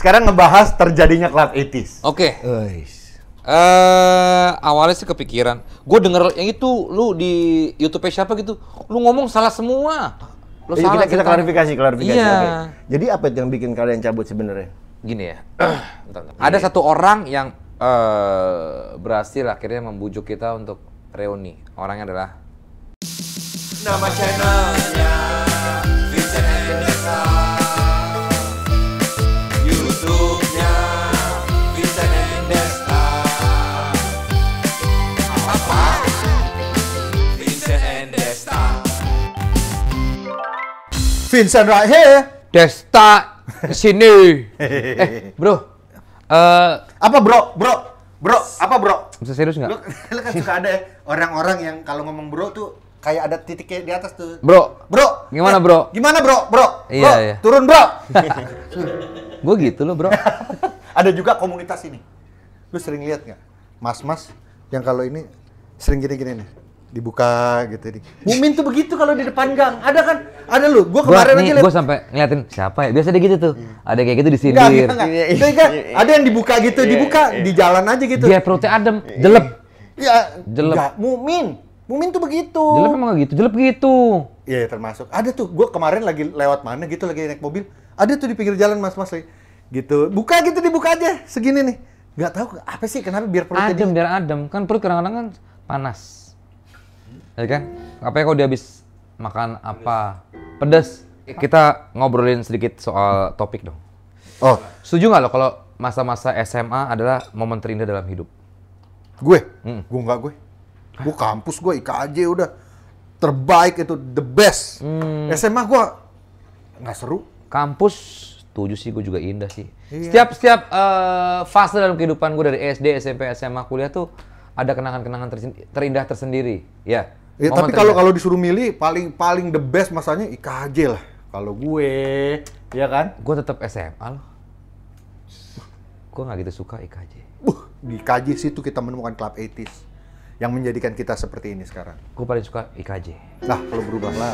Sekarang ngebahas terjadinya Cloud 80s. Oke. Okay. Uh, eh, awalnya sih kepikiran. Gue denger yang itu lu di YouTube siapa gitu, lu ngomong salah semua. Lu Jadi iya, salah kita, kita klarifikasi, klarifikasi. Iya. Okay. Jadi apa yang bikin kalian cabut sebenarnya? Gini ya. bentar, bentar. Ada satu orang yang uh, berhasil akhirnya membujuk kita untuk reuni. Orangnya adalah nama channelnya Vincent Anderson. Vincent right here. Desta sini. eh, bro. Uh, apa bro? Bro. Bro, apa bro? Bisa serius nggak? Lu, kan suka ada orang-orang yang kalau ngomong bro tuh kayak ada titiknya di atas tuh. Bro. Bro. Gimana eh, bro? Gimana bro? Bro. Iya, bro, iya. Turun bro. gue gitu loh bro. ada juga komunitas ini. Lu sering lihat nggak? Mas-mas yang kalau ini sering gini-gini nih dibuka gitu di. Mumin tuh begitu kalau di depan gang. Ada kan? Ada lu. Gua kemarin lagi nih, aja Gua sampai ngeliatin siapa ya? Biasa dia gitu tuh. Hmm. Ada kayak gitu di sini. kan iya, iya. ada yang dibuka gitu, dibuka di jalan aja gitu. Dia perutnya adem, jelek. Ya, jelek. Enggak, Mumin. Mumin tuh begitu. Jelek emang gitu, jelek gitu. Iya, termasuk. Ada tuh gua kemarin lagi lewat mana gitu lagi naik mobil. Ada tuh di pinggir jalan Mas-mas lagi. Gitu. Buka gitu dibuka aja segini nih. Nggak tahu apa sih kenapa biar perutnya adem, biar adem. Kan perut kadang-kadang kan panas ya kan apa ya kalau dia habis makan apa pedas iya. kita ngobrolin sedikit soal topik dong oh setuju nggak lo kalau masa-masa SMA adalah momen terindah dalam hidup gue hmm. gue nggak gue gue kampus gue IKJ udah terbaik itu the best Hmm. SMA gue nggak seru kampus tujuh sih gue juga indah sih iya. setiap setiap uh, fase dalam kehidupan gue dari SD SMP SMA kuliah tuh ada kenangan-kenangan terindah tersendiri ya Ya, tapi kalau kalau disuruh milih paling paling the best masanya IKJ lah. Kalau gue, ya kan? Gue tetap SMA loh. Gue nggak gitu suka IKJ. Uh, di IKJ situ kita menemukan klub etis yang menjadikan kita seperti ini sekarang. Gue paling suka IKJ. nah kalau berubah lah.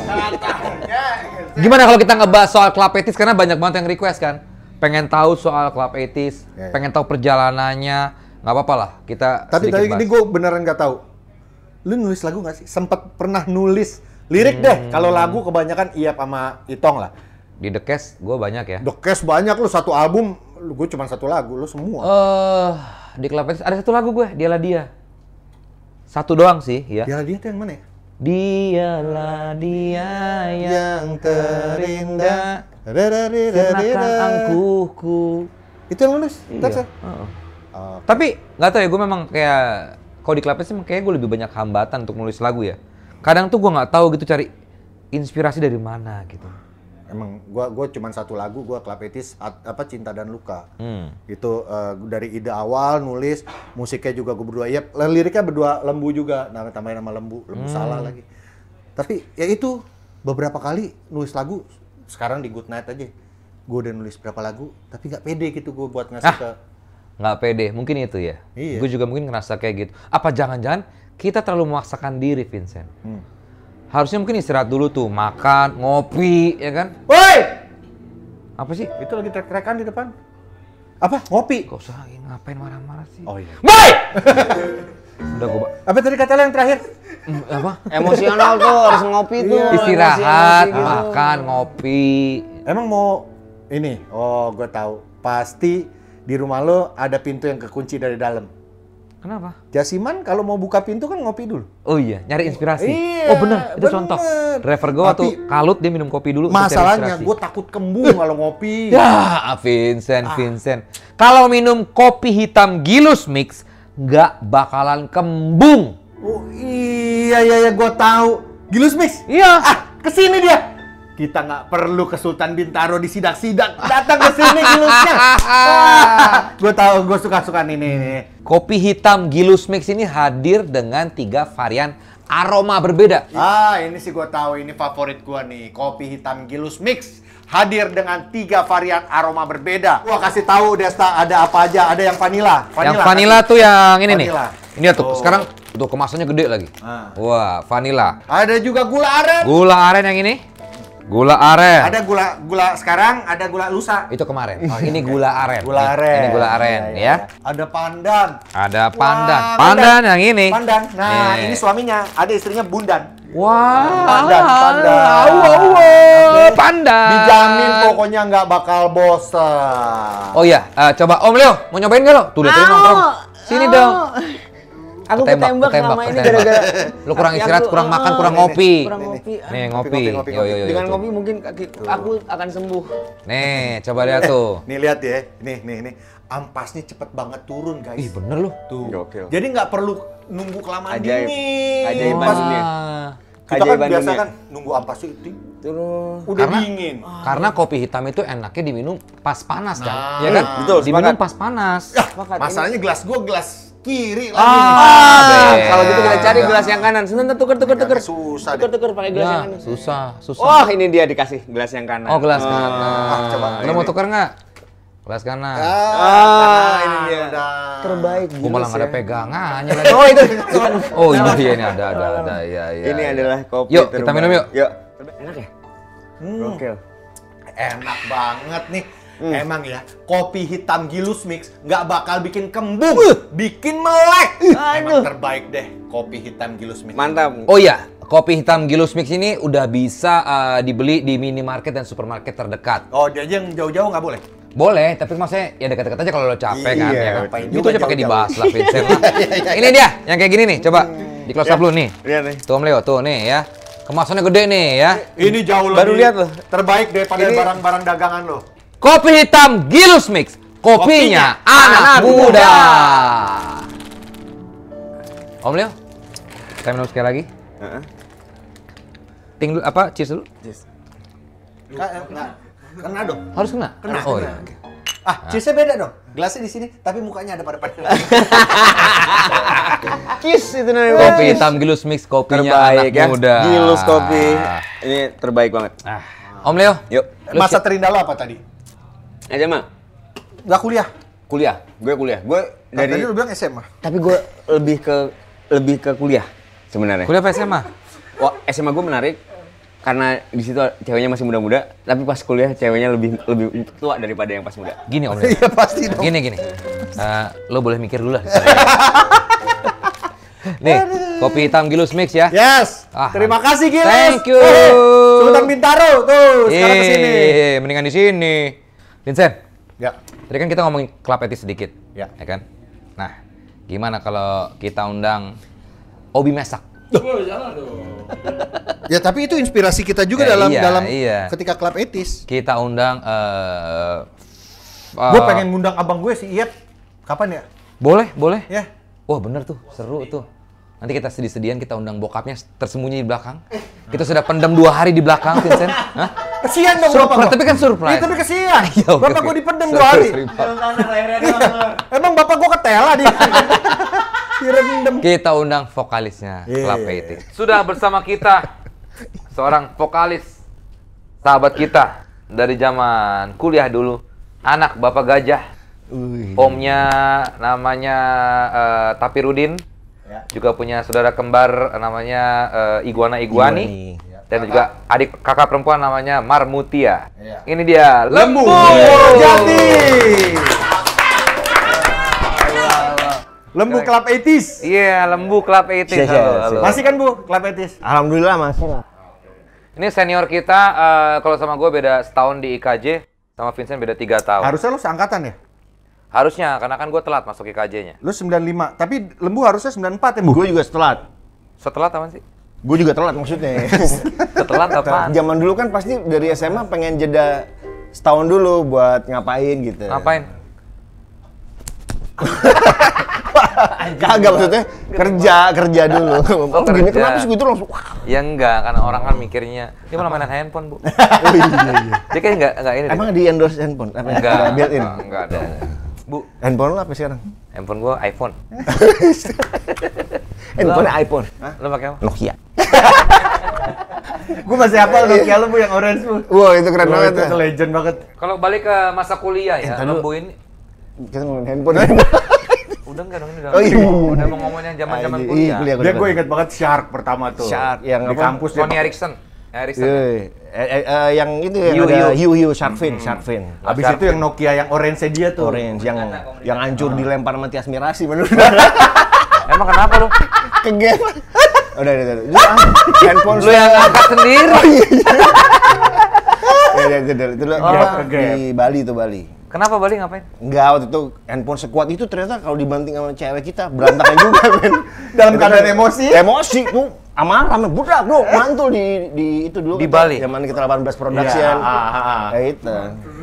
Gimana kalau kita ngebahas soal klub etis karena banyak banget yang request kan? Pengen tahu soal klub etis, ya, ya. pengen tahu perjalanannya, nggak apa-apa lah kita. Tapi tadi ini gue beneran nggak tahu lu nulis lagu gak sih? Sempet pernah nulis lirik hmm. deh. Kalau lagu kebanyakan iya sama Itong lah. Di The Cast gue banyak ya. The Cast banyak lu satu album, lu gue cuma satu lagu, lu semua. Eh, uh, di Club Fantasy ada satu lagu gue, Dialah Dia. Satu doang sih ya. Dialah Dia itu yang mana ya? Dialah dia yang terindah Kenakan angkuhku Itu yang nulis? Iya. Uh -uh. Tapi gak tau ya, gue memang kayak kalau di Clapes sih kayaknya gue lebih banyak hambatan untuk nulis lagu ya. Kadang tuh gue nggak tahu gitu cari inspirasi dari mana gitu. Emang gue gua cuma satu lagu gue Klapetis apa Cinta dan Luka. Hmm. Itu uh, dari ide awal nulis, musiknya juga gue berdua. Ya liriknya berdua lembu juga. Nama tambahin nama lembu, lembu hmm. salah lagi. Tapi ya itu beberapa kali nulis lagu sekarang di Good Night aja. Gue udah nulis berapa lagu, tapi nggak pede gitu gue buat ngasih ah. ke nggak pede mungkin itu ya iya. gue juga mungkin ngerasa kayak gitu apa jangan-jangan kita terlalu memaksakan diri Vincent hmm. harusnya mungkin istirahat dulu tuh makan ngopi ya kan woi apa sih itu lagi trek di depan apa ngopi kok usah ngapain marah-marah sih oh iya woi udah gue apa tadi kata lo yang terakhir hmm, apa emosional tuh harus ngopi tuh iya, istirahat emosi gitu. makan ngopi emang mau ini oh gue tahu pasti di rumah lo ada pintu yang kekunci dari dalam. Kenapa? Jasiman kalau mau buka pintu kan ngopi dulu. Oh iya, nyari inspirasi. Iya, oh benar, itu bener. contoh. Driver gue tuh. kalut dia minum kopi dulu. Masalahnya gue takut kembung kalau ngopi. Ya, Vincent, ah. Vincent. Kalau minum kopi hitam gilus mix, nggak bakalan kembung. Oh iya, iya, iya, gue tahu. Gilus mix? Iya. Ah, kesini dia kita nggak perlu ke Sultan Bintaro disidak-sidak. Datang ke sini gilusnya. gue tahu, gue suka-suka ini, nih. Kopi hitam Gilus Mix ini hadir dengan tiga varian aroma berbeda. Ah, ini sih gue tahu, ini favorit gue nih. Kopi hitam Gilus Mix hadir dengan tiga varian aroma berbeda. Gue kasih tahu Desta ada apa aja, ada yang vanilla. vanilla yang vanilla kan? tuh yang ini vanilla. nih. Ini tuh oh. sekarang tuh kemasannya gede lagi. Ah. Wah, vanilla. Ada juga gula aren. Gula aren yang ini. Gula aren. Ada gula gula sekarang, ada gula lusa. Itu kemarin. Oh, ini iya. gula aren. Gula aren. Ini gula aren iya, iya, ya. ya. Ada pandan. Ada pandan. Wah, pandan. Pandan yang ini. Pandan. Nah, Nih. ini suaminya. Ada istrinya Bundan. Wah. Wow. Pandan, pandan. Wow, wow, wow. Okay. Pandan. Dijamin pokoknya nggak bakal bosan. Oh iya, uh, coba Om Leo, mau nyobain nggak lo? Tuh lihat nongkrong. Sini oh. dong aku ketembak, ketembak, ketembak selama ketembak. ini gara-gara lu kurang istirahat, aku, kurang uh, makan, ah, kurang ngopi. Kurang ngopi. Nih, ngopi. ngopi, ah. ngopi, ngopi. Yo, yo, yo, Dengan tuh. ngopi mungkin kaki aku akan sembuh. Nih, coba lihat tuh. nih lihat ya. Nih, nih, nih. Ampasnya cepet banget turun, guys. Ih, bener loh. Tuh. Gokil. Jadi nggak perlu nunggu kelamaan Ajaib. dingin. Ajaib. Pas, dunia. Kita Ajaib kan biasa dunia. kan nunggu ampas itu Terus. Udah karena, dingin. Karena kopi hitam itu enaknya diminum pas panas kan? Nah, ya kan? Betul, diminum pas panas. Ya, Masalahnya gelas gua gelas kiri lagi. Ah, ah, kalau gitu kita cari gelas yang kanan. Senang tuker tuker tuker. Susah. Tuker tuker pakai gelas ya, yang kanan. Susah, susah. Oh, ini dia dikasih gelas yang kanan. Oh, gelas oh, kanan. Ah, ah, coba. Lu mau tuker nggak? Gelas kanan. Ah, ah ini dia. Udah. Terbaik. Gua malah nggak ada ya. pegangannya oh, itu. oh, ini dia ini ada ada ada. Iya, iya. Ini ya. adalah kopi Yuk, terbaik. kita minum yuk. Yuk. Enak ya? Hmm. Gokil. Enak banget nih. Hmm. Emang ya, kopi hitam Gilus Mix nggak bakal bikin kembung, uh. bikin melek. Uh. Emang terbaik deh kopi hitam Gilus Mix. Mantap. Oh iya, kopi hitam Gilus Mix ini udah bisa uh, dibeli di minimarket dan supermarket terdekat. Oh, dia aja yang jauh-jauh nggak boleh? Boleh, tapi maksudnya ya dekat-dekat aja kalau lo capek iya, kan. Iya. Ya kan? Itu aja pakai dibahas lah, Vincent lah. Iya, iya, iya, ini dia, yang kayak gini nih, coba. Hmm. Di close up nih. Iya nih. Tuh Om Leo, tuh nih ya. Kemasannya gede nih ya. Ini jauh lebih Baru lihat loh. terbaik daripada barang-barang dagangan lo. Kopi hitam Gilus Mix, kopinya, kopinya anak, anak muda. Om Leo, kita minum sekali lagi. Uh -huh. Ting dulu apa? Cheers dulu. Cheers. Enggak, eh, enggak. Kena dong. Harus kena. Kena. Oh kena. iya. Okay. Ah, nah. cheersnya beda dong. Gelasnya di sini, tapi mukanya ada pada pada. Kiss itu namanya. Kopi hitam Gilus Mix kopinya terbaik, anak ya. muda. Gilus kopi. Ini terbaik banget. Ah. Om Leo, yuk. Masa terindah lo apa tadi? aja mah Gak kuliah. Kuliah. Gue kuliah. Gue dari Tadi lu bilang SMA. Tapi gue lebih ke lebih ke kuliah sebenarnya. Kuliah apa SMA? Wah, SMA gue menarik karena di situ ceweknya masih muda-muda, tapi pas kuliah ceweknya lebih lebih tua daripada yang pas muda. Gini om. Iya pasti dong. Gini gini. Uh, lo boleh mikir dulu lah. Nih, kopi hitam Gilus Mix ya. Yes. Ah, Terima kasih Gilus. Thank you. Eh, Sultan Bintaro tuh sekarang iya, kesini. Mendingan di sini. Vincent. Ya. Tadi kan kita ngomongin klub etis sedikit. Ya. Ya kan? Nah, gimana kalau kita undang Obi Mesak? Duh. jangan ya tapi itu inspirasi kita juga ya, dalam iya, dalam iya. ketika klub etis. Kita undang uh, uh, eh, gue eh, pengen ngundang abang gue si Iya. Kapan ya? Boleh, boleh. Ya. Wah, bener tuh. Seru tuh. Nanti kita sedih-sedihan kita undang bokapnya tersembunyi di belakang. Kita sudah pendam dua hari di belakang, Vincent. Kesian dong bapak Tapi kan surprise. Iya, tapi kesian. ya, okay, bapak okay. gua dipendam dua hari. Emang bapak gua ketela di direndam. Kita undang vokalisnya kelapa iya, itu iya, iya. Sudah bersama kita seorang vokalis sahabat kita dari zaman kuliah dulu, anak Bapak Gajah. Omnya namanya eh, tapi Rudin Ya. juga punya saudara kembar eh, namanya uh, Iguana Iguani, Iguani. Ya. dan kakak. juga adik kakak perempuan namanya Marmutia. Ya. Ini dia lembu, jati. Lembu Club 80 Iya, Lembu Club etis iya, iya, iya, Masih kan, Bu, Club etis Alhamdulillah masih lah. Ini senior kita, uh, kalau sama gue beda setahun di IKJ, sama Vincent beda tiga tahun. Harusnya lo seangkatan ya? Harusnya, karena kan gue telat masuk IKJ-nya. Lu 95, tapi Lembu harusnya 94 ya, Bu? Gue juga setelat. Setelat apa sih? Gue juga telat maksudnya. setelat apa? Zaman dulu kan pasti dari SMA pengen jeda setahun dulu buat ngapain gitu. Ngapain? Kagak maksudnya kerja kerja dulu. Oh, kerja. Gini kenapa sih gitu langsung? Ya enggak, karena orang kan mikirnya dia malah mainan handphone bu. oh, iya, iya, iya. Dia kayak enggak enggak ini. Emang di endorse handphone? Apa enggak? biarin enggak ada. Bu. Handphone lo apa sekarang? Handphone gua iPhone. handphone iPhone. Hah? Lo pakai apa? Nokia. gue masih apa Nokia lo bu yang orange bu. Wah wow, itu keren banget. Itu ya. legend banget. Kalau balik ke masa kuliah ya, lo bu ini. Kita ngomongin handphone. udah enggak dong ini udah. Oh, iya. Udah mau ngomongin zaman-zaman kuliah. Iya, kuliah, kuliah. Dia gue inget banget Shark pertama tuh. Shark. Yang di kampus. Tony Erickson. Ericsson. Yeah. Iya, ya? iya. Eh, eh, yang itu yang Hiu, ada Hiu Hugh Shark Fin, hmm. Shark Fin. Abis itu yang Nokia yang orange dia tuh. Orange yang Anak, yang hancur oh. dilempar Matias Mirasi menurut. Emang kenapa lu? Kegen. Udah, udah, udah. Lu ah, handphone lu yang angkat sendiri. Oh, iya, iya. Ya, ya, itu oh. di Bali tuh Bali. Kenapa Bali ngapain? Enggak, waktu itu handphone sekuat itu ternyata kalau dibanting sama cewek kita berantakan juga, men. Dalam keadaan emosi. Emosi tuh amarah men budak, Bro. Mantul di di itu dulu. Di Bali. Zaman kita 18 production. Iya, ah, ah, ah. Ya, itu.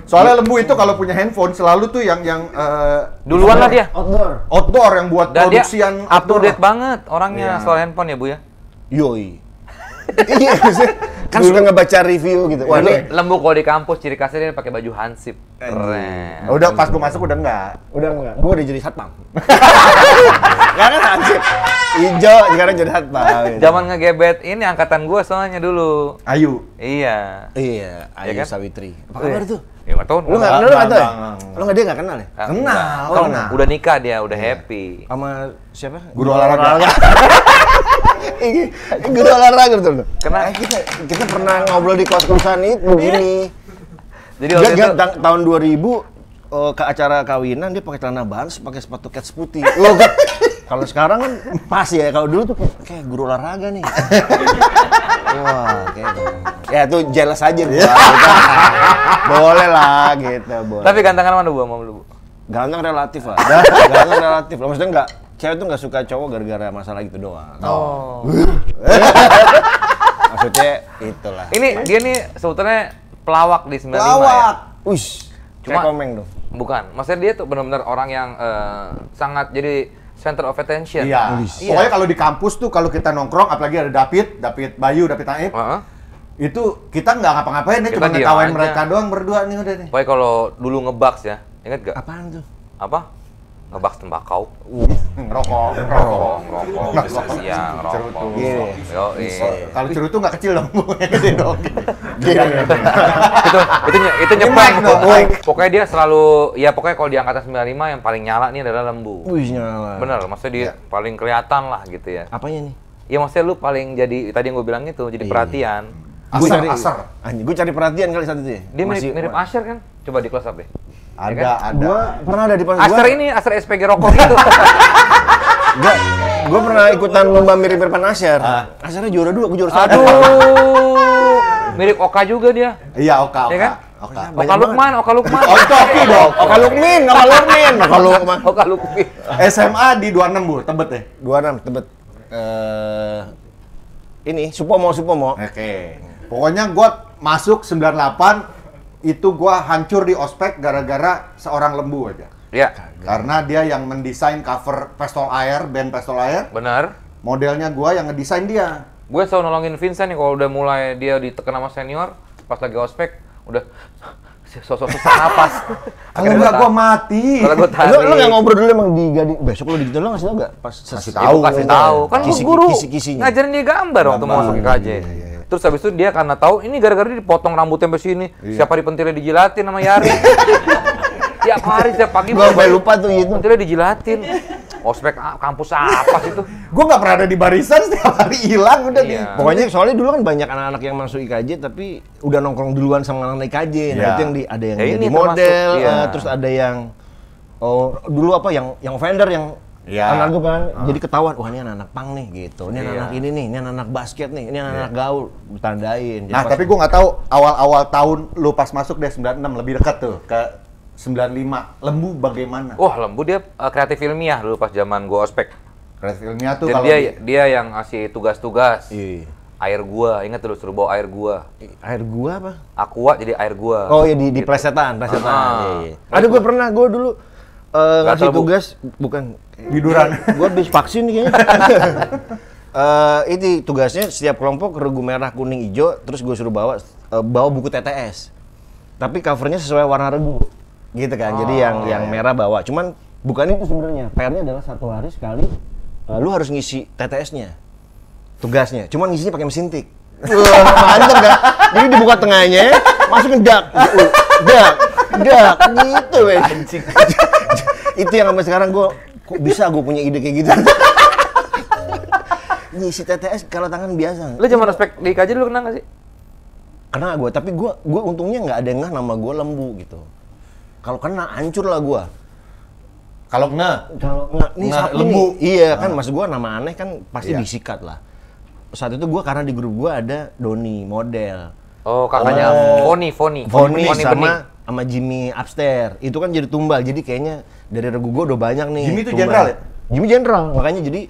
Soalnya lembu itu kalau punya handphone selalu tuh yang yang uh, duluan lah dia. Outdoor. Outdoor yang buat Dan produksian up to date banget orangnya iya. soal handphone ya, Bu ya. Yoi. iya, kan dulu suka kan ngebaca review gitu. Iya, Wah, ini lembu kalau di kampus ciri khasnya dia pakai baju hansip. Keren. Udah pas gue masuk udah enggak. Udah enggak. Gue udah jadi satpam. Karena kan hansip. Ijo sekarang jadi satpam. Zaman ngegebet ini angkatan gue soalnya dulu. Ayu. Iya. Iya, iya Ayu ya kan? Sawitri. Apa iya. kabar tuh? Ya gak tau. Lu nggak lu nggak tahu ya? Lu nggak dia nggak kenal ya? Nggak kenal. Oh, kenal. udah nikah dia udah iya. happy. Sama siapa? Guru olahraga. Ini guru olahraga betul. Kenal. Nah, kita kita pernah ngobrol di kelas kosan itu iya. begini. Jadi waktu dia, itu... tahun 2000 uh, eh, ke acara kawinan dia pakai celana bans, pakai sepatu kets putih. Loh, kalau sekarang kan pas ya. Kalau dulu tuh kayak guru olahraga nih. Wah, kayak gitu. Ya tuh jelas aja gua. Gitu. boleh lah gitu, boleh. Tapi ganteng mana gua sama lu, Bu? Ganteng relatif lah. Ganteng relatif. lo maksudnya enggak cewek tuh nggak suka cowok gara-gara masalah gitu doang. Oh. Maksudnya itulah. Ini dia nih sebetulnya pelawak di 95 ya? pelawak. ya. Ush. Cuma, komeng dong. Bukan. Maksudnya dia tuh benar-benar orang yang uh, sangat jadi center of attention. Iya. Nice. Iya. Pokoknya kalau di kampus tuh kalau kita nongkrong, apalagi ada David, David Bayu, David Naib, uh -huh. itu kita nggak ngapa-ngapain nih cuma ngetawain mereka doang berdua nih udah nih. Pokoknya kalau dulu ngebugs ya, ingat gak? Apaan tuh? Apa? ngebah tembakau uh. ngerokok, ngerokok, rokok bisnis ya yo kalau cerutu nggak kecil dong gede dong itu itu itu nyebrang pokoknya dia selalu ya pokoknya kalau di angkatan 95 yang paling nyala nih adalah lembu wih nyala bener maksudnya dia ya. paling kelihatan lah gitu ya apanya nih ya maksudnya lu paling jadi tadi yang gue bilang itu jadi iya. perhatian Gue cari, Asher. gue cari perhatian kali saat itu ya. Dia mirip, mirip Asher kan? Coba di close up deh. Ya ada, ya kan? ada. Gua pernah ada di pas Aster ini, Aster SPG rokok itu. gua, gue pernah ikutan lomba mirip mirip Aster. Ah. Asternya juara dua, gua juara satu. Aduh, mirip Oka juga dia. Iya, Oka, ya Oka. Ya kan? Oka. Oka, Oka Lukman, Oka Lukman. Oh, itu Oki dong. Oka Lukmin, Oka Lukmin. Oka Lukman. Oka Lukmin. SMA di 26, Bu. Tebet ya? 26, Tebet. Eh ini Supomo, Supomo. Oke. Okay. Pokoknya gua masuk 98, itu gua hancur di ospek gara-gara seorang lembu aja. Iya. Karena dia yang mendesain cover Pestol Air, band Pestol Air. Benar. Modelnya gua yang ngedesain dia. Gue selalu nolongin Vincent nih kalau udah mulai dia ditekan sama senior pas lagi ospek udah sosok susah napas. Kalau enggak, gua mati. Kalau gua Lu, lu yang ngobrol dulu emang di gading. Besok lu digital lu ngasih tau gak? Pas kasih tahu. Kasih tahu. Kan lu guru ngajarin dia gambar waktu mau masuk Iya, Iya, iya, Terus habis itu dia karena tahu ini gara-gara dipotong rambutnya sampai sini. Iya. Siapa dipentilnya dijilatin sama Yari. Tiap hari setiap pagi gua sampai lupa tuh itu. Pentilnya dijilatin. Ospek kampus apa sih tuh gua nggak pernah ada di barisan setiap hari hilang udah iya. di. Pokoknya soalnya dulu kan banyak anak-anak yang masuk IKJ tapi udah nongkrong duluan sama anak-anak IKJ. Nah, iya. itu yang di ada yang ya, jadi model, termasuk, iya. uh, terus ada yang oh dulu apa yang yang vendor yang Ya. Anak gue bang, uh. jadi ketahuan, wah ini anak-anak pang nih gitu, ini anak-anak yeah. ini nih, ini anak-anak basket nih, ini anak-anak yeah. gaul, ditandain. nah tapi gue nggak tahu awal-awal tahun lu pas masuk deh 96 lebih dekat tuh ke 95 lembu bagaimana? Wah lembu dia uh, kreatif ilmiah dulu pas zaman gue ospek. Kreatif ilmiah tuh kalau dia, dia dia yang ngasih tugas-tugas. Iya. air gua ingat dulu suruh bawa air gua air gua apa aqua jadi air gua oh iya di di gitu. plesetan plesetan ah. iya, iya. ada gua pernah gua dulu uh, ngasih tugas bu. bukan Biduran. Iya. Gue habis vaksin kayaknya. uh, ini tugasnya setiap kelompok regu merah, kuning, hijau, terus gue suruh bawa uh, bawa buku TTS. Tapi covernya sesuai warna regu. Gitu kan. Oh, Jadi yang oh, iya. yang merah bawa. Cuman bukan itu sebenarnya. PR-nya adalah satu hari sekali uh, lu harus ngisi TTS-nya. Tugasnya. Cuman ngisinya pakai mesin tik. mantep gak kan? Jadi dibuka tengahnya, masukin dak, dak, dak, gitu, wes. Itu yang sampai sekarang gue kok bisa gue punya ide kayak gitu nih si TTS kalau tangan biasa lu cuma respect di aja lu kena gak sih kena gue tapi gue gue untungnya nggak ada yang nama gue lembu gitu kalau kena hancur lah gue kalau kena kalau kena nih nah, lembu nih. iya kan ah. maksud gue nama aneh kan pasti iya. disikat lah saat itu gue karena di grup gue ada Doni model oh kakaknya Foni Foni Foni sama sama Jimmy Upstairs itu kan jadi tumbal jadi kayaknya dari regu gue udah banyak nih. Jimmy itu general ya? Jimmy jenderal, makanya jadi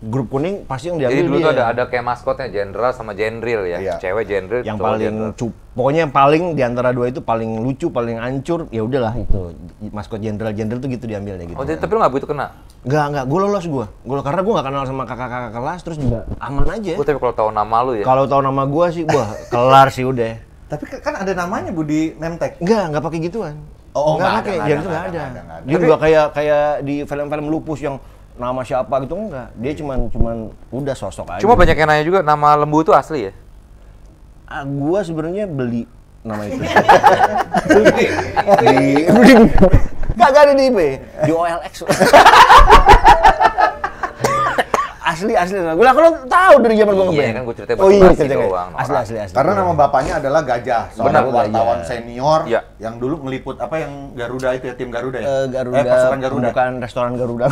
grup kuning pasti yang diambil Jadi dulu dia. tuh ada ada kayak maskotnya jenderal sama jenderal ya. Iya. Cewek jenderal yang paling lucu Pokoknya yang paling di antara dua itu paling lucu, paling ancur, ya udahlah itu. Maskot jenderal jenderal tuh gitu diambilnya gitu. Oh, tapi lo nggak butuh kena. nggak gak. Gue lolos gue. Gue karena gue nggak kenal sama kakak-kakak kelas terus juga aman aja. Gue tapi kalau tahu nama lu ya. Kalau tahu nama gue sih, wah kelar sih udah. Tapi kan ada namanya Budi Nemtek. Enggak, enggak pakai gituan. Oh, oh, nggak pakai, jam itu nggak ada. Dia juga kayak kayak di film-film lupus yang nama siapa gitu enggak. Dia cuman cuman udah sosok aja. Cuma banyak yang nanya juga nama lembu itu asli ya? Ah, gua sebenarnya beli nama itu. beli, Gak ada di eBay, di OLX. asli asli gue lah kalau tahu dari zaman gue ngeband. Iya kan gue cerita oh, iya, cerita gitu doang. Asli asli asli. Karena nama bapaknya adalah Gajah, seorang wartawan senior iya. yang dulu ngeliput apa yang Garuda itu ya tim Garuda ya. Uh, Garuda, eh, pasukan Garuda. Bukan restoran Garuda.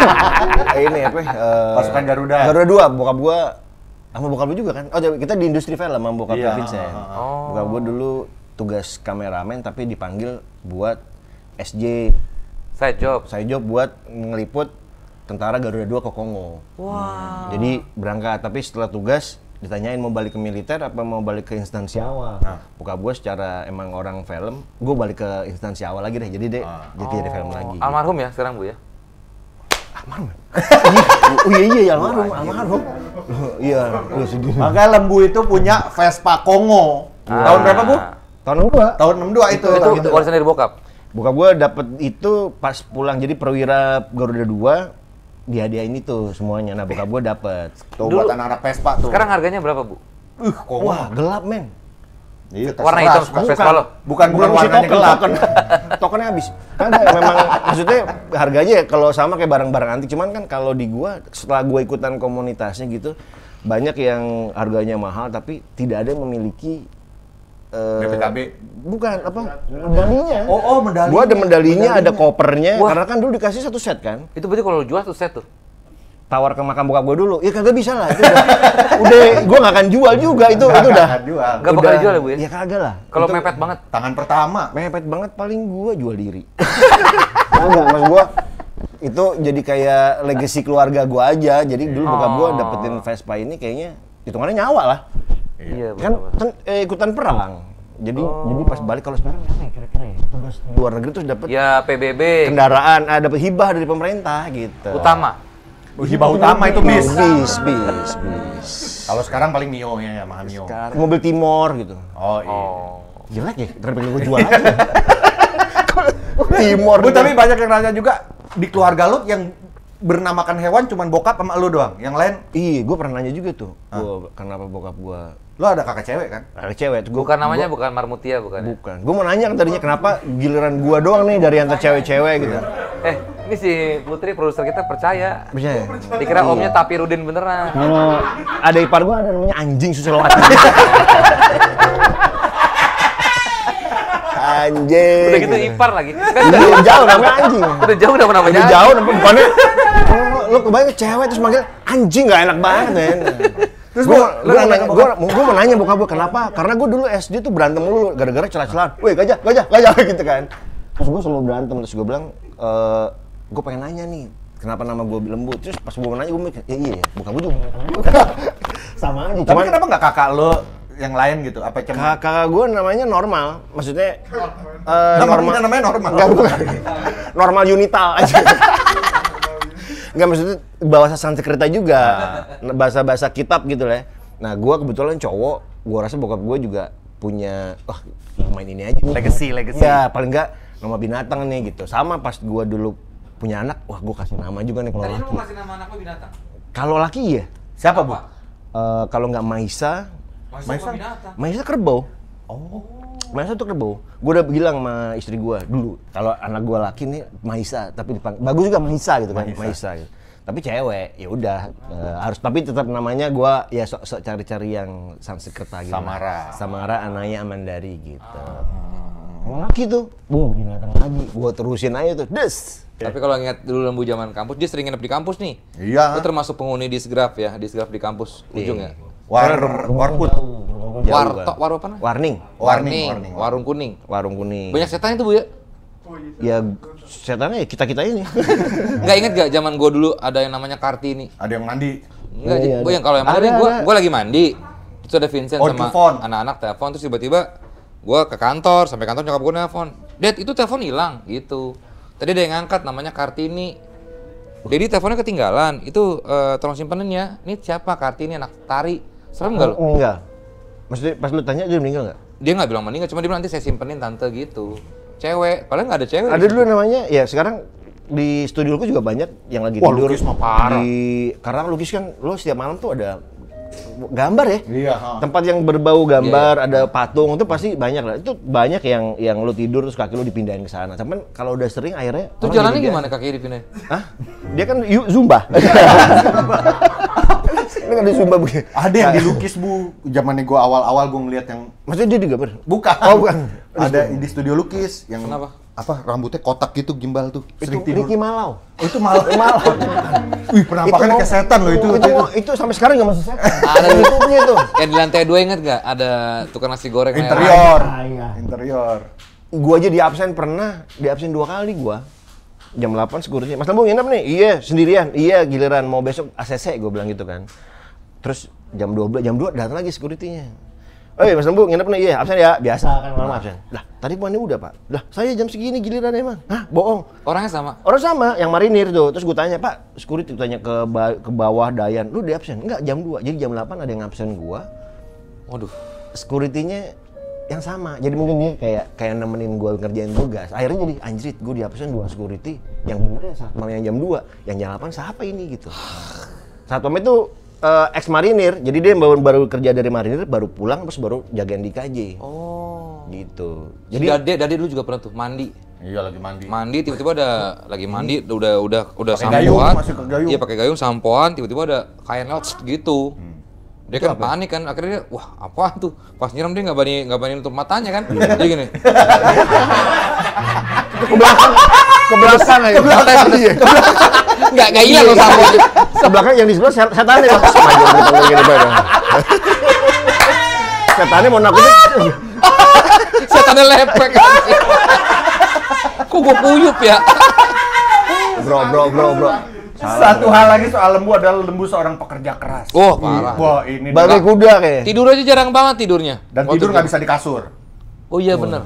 Ini apa? Uh, pasukan Garuda. Garuda dua, bokap gue sama bokap juga kan? Oh, kita di industri film sama bokap yeah. Vincent. Ya? Oh. Bokap gue dulu tugas kameramen tapi dipanggil buat SJ. saya job. saya job buat ngeliput tentara Garuda dua ke Kongo. Wow. Jadi berangkat, tapi setelah tugas ditanyain mau balik ke militer apa mau balik ke instansi awal. Nah. nah buka gue secara emang orang film, gue balik ke instansi awal lagi deh. Jadi deh, ah. jadi oh. jadi film lagi. Oh. Almarhum ya sekarang bu ya? Almarhum. Iya, iya iya almarhum, almarhum. Iya, sedih. Makanya lembu itu punya Vespa Kongo. Ah. Tahun berapa bu? Tahun 62. Tahun 62 itu. Itu, itu. Gitu. warisan dari bokap. buka gue dapet itu pas pulang jadi perwira Garuda dua dihadiahin itu semuanya. Nah, bokap gue dapet. Tuh Dulu, buat anak-anak Vespa tuh. Sekarang harganya berapa, Bu? Uh, kok wah, gelap, men. Iya, warna hitam Vespa lo. Bukan bukan, bukan warnanya gelap. Token. Tokennya habis. Kan memang maksudnya harganya ya kalau sama kayak barang-barang antik, cuman kan kalau di gua setelah gua ikutan komunitasnya gitu banyak yang harganya mahal tapi tidak ada yang memiliki Eh, BPKB bukan apa medalinya oh oh medalinya gua ada medalinya, ada kopernya Wah. karena kan dulu dikasih satu set kan itu berarti kalau jual satu set tuh tawar ke makam buka gue dulu ya kagak bisa lah itu udah, udah gue gak akan jual juga itu gak itu udah jual. gak bakal jual ya bu ya, ya kagak lah kalau mepet banget tangan pertama mepet banget paling gue jual diri enggak mas gue itu jadi kayak legacy keluarga gue aja jadi dulu bokap gue oh. dapetin Vespa ini kayaknya hitungannya nyawa lah Iya, iya. Kan, kan eh, ikutan perang. Jadi oh. jadi pas balik kalau sekarang apa kira-kira ya? Tugas luar negeri terus dapat ya PBB kendaraan, ah, dapat hibah dari pemerintah gitu. Utama. Oh, hibah utama itu bis. Bis, bis, bis. Kalau sekarang paling Mio ya, ya mahal Mio. Sekarang, mobil Timor gitu. Oh iya. Oh. Jelek ya, terus jual aja. Timor. Bu, tapi banyak yang nanya juga di keluarga lu yang bernamakan hewan cuman bokap sama lu doang. Yang lain? Iya, gue pernah nanya juga tuh. Gua, kenapa bokap gue Lo ada kakak cewek kan? Kakak cewek. Gua, bukan namanya gua, bukan Marmutia bukan. Ya? Bukan. gua mau nanya kan tadinya kenapa giliran gua doang nih dari antar cewek-cewek gitu. Eh, ini si Putri produser kita percaya. Percaya. Dikira iya. omnya rudin beneran. Kalau ada ipar gua ada namanya anjing Susilowati. anjing. Udah gitu ipar lagi. Kan iya, udah jauh namanya anjing. Udah jauh namanya. Udah jauh namanya. Bukannya lo kebayang cewek terus manggil anjing gak enak banget ya. Terus gue gue mau nanya buka gue kenapa? Karena gue dulu SD tuh berantem mulu gara-gara celah-celahan. Woi gajah gajah gajah gitu kan. Terus gue selalu berantem terus gue bilang e, eh, gue pengen nanya nih kenapa nama gue lembut terus pas gue nanya gue mikir ya iya buka gue juga sama aja tapi kenapa gak kakak lo yang lain gitu apa cuman kakak, gue namanya normal maksudnya uh, normal namanya normal Enggak, bukan. normal unital aja nggak maksudnya bahasa Sanskerta juga nah, bahasa bahasa kitab gitu lah ya. nah gue kebetulan cowok gue rasa bokap gue juga punya wah oh, main ini aja legacy legacy ya paling enggak nama binatang nih gitu sama pas gue dulu punya anak wah gue kasih nama juga nih kalau laki kasih nama anak binatang kalau laki ya siapa bu uh, kalau enggak Maisa Maisa Maisa, Maisa kerbau oh Maisa tuh kerbau. Gue udah bilang sama istri gue dulu, kalau anak gue laki nih Maisa, tapi dipang... bagus juga Maisa gitu kan, Maisa. Maisa gitu. Tapi cewek, ya udah e, harus tapi tetap namanya gue ya sok sok cari-cari yang Sanskerta gitu. Samara. Samara Anaya Amandari gitu. Oh. Laki tuh, bu datang lagi. Gue terusin aja tuh, des. Tapi kalau ingat dulu lembu zaman kampus, dia sering nginep di kampus nih. Iya. Itu termasuk penghuni di segraf ya, di segraf di kampus iya. ujungnya. War, warput jauh warteg warung apa warning. warning. warning warning warung kuning warung kuning banyak setan itu bu ya ya setannya kita ya kita ini nggak inget gak zaman gue dulu ada yang namanya kartini ada yang mandi nggak ya, gue iya, yang kalau yang mandi gue gue lagi mandi terus ada Vincent oh, sama anak-anak telepon terus tiba-tiba gue ke kantor sampai kantor nyokap gue nelfon Dad itu telepon hilang gitu tadi ada yang ngangkat namanya kartini jadi teleponnya ketinggalan itu uh, tolong simpenin ya ini siapa kartini anak tari serem nggak lo enggak Maksudnya pas lu tanya dia meninggal nggak? Dia nggak bilang meninggal, cuma dia bilang nanti saya simpenin tante gitu. Cewek, padahal nggak ada cewek. Ada dulu namanya, ya sekarang di studio aku juga banyak yang lagi Wah, tidur. lukis mah parah. Di, karena lukis kan lu setiap malam tuh ada gambar ya. Iya. Tempat yang berbau gambar, yeah. Iya. ada patung itu pasti banyak lah. Itu banyak yang yang lo tidur terus kaki lo dipindahin ke sana. Cuman kalau udah sering akhirnya Tuh jalannya gimana kaki dipindahin? Hah? Dia kan yuk zumba. Ini ada Sumba begini. Ada yang nah. dilukis bu, zamannya gue awal-awal gue ngeliat yang. Maksudnya dia digambar? Bukan. Oh bukan. Ada di studio lukis yang. Kenapa? apa rambutnya kotak gitu gimbal tuh sering itu tidur. Ricky Malau oh, itu Malau Malau wih penampakannya kayak setan loh itu itu, itu, itu, itu sampai sekarang nggak masuk setan ada YouTube-nya tuh yang di lantai dua inget gak ada tukang nasi goreng interior ah, iya. interior gua aja di absen pernah di absen dua kali gua jam 8 sekurusnya Mas Lambung nginep nih iya sendirian iya giliran mau besok ACC gua bilang gitu kan terus jam 12 jam 2 datang lagi sekuritinya, Eh, Mas Lembu nginep nih, iya absen ya, biasa kan malam nah. absen. Lah, tadi bukannya udah pak? Lah, saya jam segini giliran emang. Hah, bohong. Orangnya sama? Orang sama, yang marinir tuh. Terus gue tanya, Pak, security tanya ke, ba- ke bawah Dayan, lu di absen? Enggak, jam 2. Jadi jam 8 ada yang absen gua. Waduh. Security-nya yang sama. Jadi mungkin dia kayak kayak nemenin gue ngerjain tugas. Akhirnya jadi anjrit, gua di absen dua security. Yang bener ya yang jam 2, yang jam 8 siapa ini gitu. Ah. Satu itu uh, ex marinir jadi dia baru baru kerja dari marinir baru pulang terus baru jagain di KJ oh gitu jadi dia dari dulu juga pernah tuh mandi iya lagi mandi mandi tiba-tiba ada lagi mandi hmm. udah udah udah pake sampoan gayung, iya pakai gayung sampoan tiba-tiba ada kain laut gitu hmm. Dia kan apa? panik kan, akhirnya dia, wah apa tuh? Pas nyiram dia nggak bani nggak bani untuk matanya kan, Jadi iya. gini. ke belakang ke belakang ya ke belakang iya nggak nggak iya loh sama ke yang di sebelah setan ya sama aja gini saya setannya mau saya setannya lepek kok gue puyup ya bro bro bro bro Salah, Satu hal lagi soal lembu adalah lembu seorang pekerja keras. Oh, parah. Wah, ini bagai kuda kayak. Tidur aja jarang banget tidurnya. Dan tidur nggak bisa di kasur. Oh iya benar.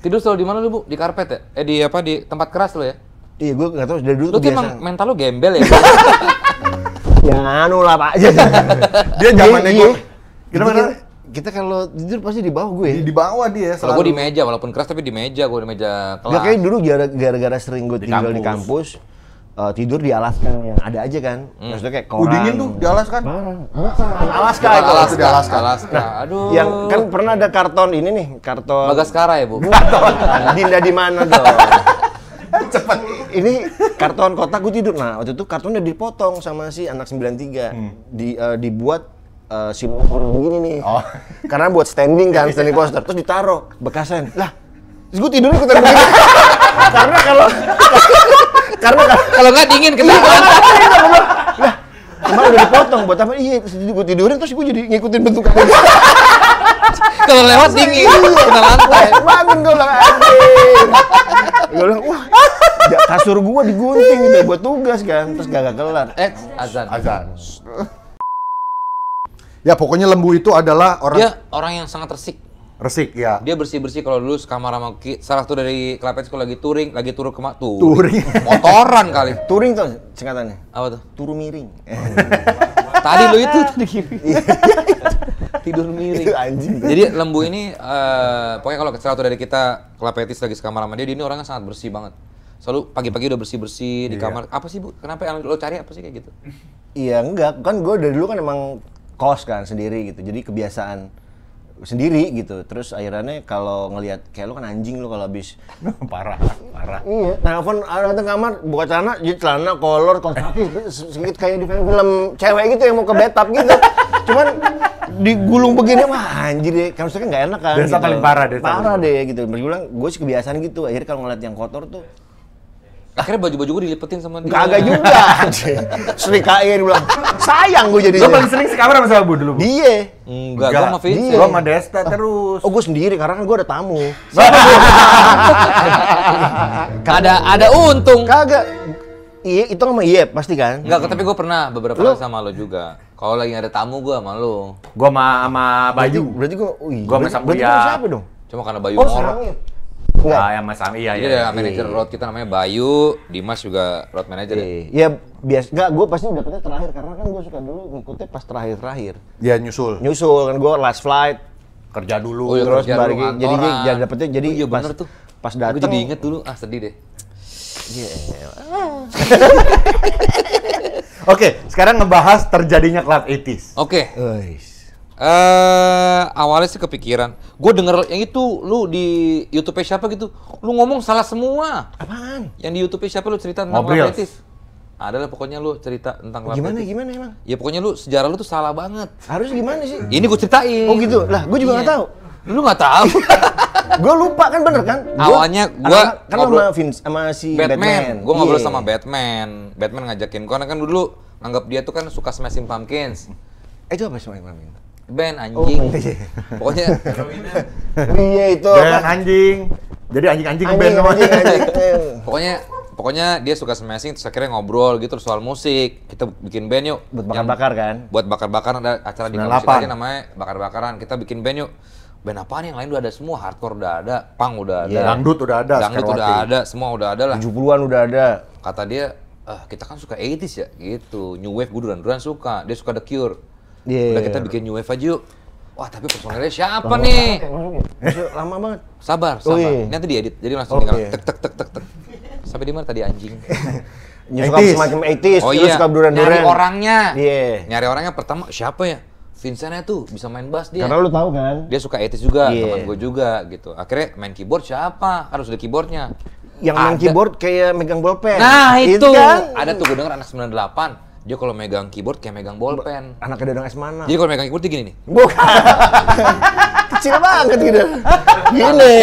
Tidur selalu di mana lu, Bu? Di karpet ya? Eh di apa di tempat keras lu ya? Iya, gua gak tahu. Sudah dulu lu tuh biasa. mental lu gembel ya? Ya anu lah, Pak. dia zaman ego. Iya. Gimana? Kita kalau tidur pasti di bawah gue. Ya. Di, di bawah dia. Kalau gue di meja, walaupun keras tapi di meja, Gua di meja kelas. Gak kayak dulu gara-gara sering gue tinggal kampus. Di kampus uh, tidur di Alaska yang ada aja kan. Hmm. Maksudnya kayak koran. dingin tuh di kan? Alaska. Alaska. Alaska itu Alaska. Di Alaska. Alaska. Nah, Aduh. Yang kan pernah ada karton ini nih, karton Bagaskara ya, Bu. Karton Dinda di mana dong? Cepat. Ini karton kotak gue tidur. Nah, waktu itu karton udah dipotong sama si anak sembilan Hmm. Di uh, dibuat uh, si begini nih. Oh. Karena buat standing kan, standing poster. Terus ditaruh bekasan. Lah, terus gue tidur ikutan begini. Karena kalau karena kalau nggak dingin ketahuan iya, lah kemarin udah dipotong buat apa iya gue tidurin terus gue jadi ngikutin bentuk kamu kalau lewat iya. dingin kena lantai bangun iya, gue bilang anjing gue bilang wah ya, kasur gue digunting udah buat tugas kan terus gak, kelar eh azan azan ya pokoknya lembu itu adalah orang dia orang yang sangat resik Resik ya. Dia bersih-bersih kalau dulu kamar sama Ki. Salah satu dari Klapen kalau lagi touring, lagi turun ke tuh. Touring. Motoran kali. Touring tuh singkatannya. Apa tuh? Turu miring. tadi lo itu tadi kiri. Tidur miring. Itu anjing. Jadi lembu ini uh, pokoknya kalau salah satu dari kita Klapetis lagi sekamar sama dia, dia ini orangnya sangat bersih banget. Selalu pagi-pagi udah bersih-bersih di iya. kamar. Apa sih, Bu? Kenapa yang lo cari apa sih kayak gitu? Iya, enggak. Kan gue dari dulu kan emang kos kan sendiri gitu. Jadi kebiasaan sendiri gitu terus akhirnya kalau ngelihat kayak lu kan anjing lu kalau habis parah parah iya telepon ada di kamar buka celana jadi celana kolor kaos sedikit kayak di film film cewek gitu yang mau ke bathtub gitu cuman digulung begini mah anjir deh kan maksudnya nggak enak kan desa gitu. paling parah deh, parah deh gitu gue bilang gue sih kebiasaan gitu akhirnya kalau ngeliat yang kotor tuh Akhirnya baju-baju gue dilipetin sama dia. Kagak juga. Serikain bilang, sayang gue jadi. Lo paling sering sekamar sama siapa dulu? Dia. Enggak, gue sama Vinci. Gue sama Desta ah, terus. Oh, gue sendiri karena kan gue ada tamu. ada ada untung. Kagak. Iya, itu sama Iya pasti kan? Enggak, hmm. tapi gue pernah beberapa kali sama lo juga. Kalau lagi ada tamu gue sama lo. Gue sama sama Bayu. Berarti, berarti gue, gue sama Sambuya. Berarti siapa dong? Cuma karena Bayu oh, ngorok. Enggak. Ah, yang Mas Ami iya iya. Iya, iya. manajer iya. road kita namanya Bayu, Dimas juga road manager. Ya. Iya, ya, bias enggak gue pasti dapetnya terakhir karena kan gue suka dulu ngikutnya pas terakhir-terakhir. Ya nyusul. Nyusul kan gue last flight kerja dulu oh, iya, terus kerja dulu, jadi ah. jadi dapetnya jadi oh, iya, pas, bener tuh. pas datang. Gue jadi inget dulu, ah sedih deh. Yeah. Oke, okay, sekarang ngebahas terjadinya club 80s. Oke. Okay. Eh uh, awalnya sih kepikiran. Gue denger yang itu lu di YouTube siapa gitu. Lu ngomong salah semua. Apaan? Yang di YouTube siapa lu cerita tentang Lapretis? Ada lah pokoknya lu cerita tentang Gimana gimana emang? Ya pokoknya lu sejarah lu tuh salah banget. Harus gimana sih? Ini gue ceritain. Oh gitu. Lah, gue juga nggak iya. tahu. Lu nggak tahu. gue lupa kan bener kan? Gua, Awalnya gue kan ngobrol sama Vince sama si Batman. Batman. Gue ngobrol iya. sama Batman. Batman ngajakin gue karena kan dulu anggap dia tuh kan suka Smashing Pumpkins. Eh, itu apa sih Smashing Pumpkins? band anjing. Oh. Iya. Pokoknya Iya itu. Band anjing. Jadi anjing-anjing band namanya. Pokoknya pokoknya dia suka smashing terus akhirnya ngobrol gitu soal musik kita bikin band yuk buat bakar-bakar kan buat bakar-bakar ada acara di musik aja namanya bakar-bakaran kita bikin band yuk band apaan yang lain udah ada semua hardcore udah ada pang udah ada yeah. dangdut udah ada dangdut udah ada semua udah ada lah 70-an udah ada kata dia eh, kita kan suka 80s ya gitu new wave gue duran-duran suka dia suka The Cure Yeah. Iya, Udah iya, kita iya. bikin new wave aja yuk. Wah tapi personelnya ah, siapa lama nih? Banget. Lama banget. Sabar, sabar. iya. Nanti diedit, jadi langsung okay. tinggal tek tek tek tek tek. Sampai di mana tadi anjing? suka semacam 80s, oh, iya. suka duran-duran. Nyari orangnya. Iya. Yeah. Nyari orangnya pertama siapa ya? Vincentnya tuh bisa main bass dia. Karena lu tahu kan? Dia suka 80s juga, yeah. teman gue juga gitu. Akhirnya main keyboard siapa? Harus ada keyboardnya. Yang ada. main keyboard kayak megang bolpen. Nah itu, itu kan? ada tuh gue denger anak 98 dia kalau megang keyboard kayak megang bolpen. Anaknya Dadang es mana? Jadi kalau megang keyboard dia gini nih. Bukan. Kecil banget gitu. Gini.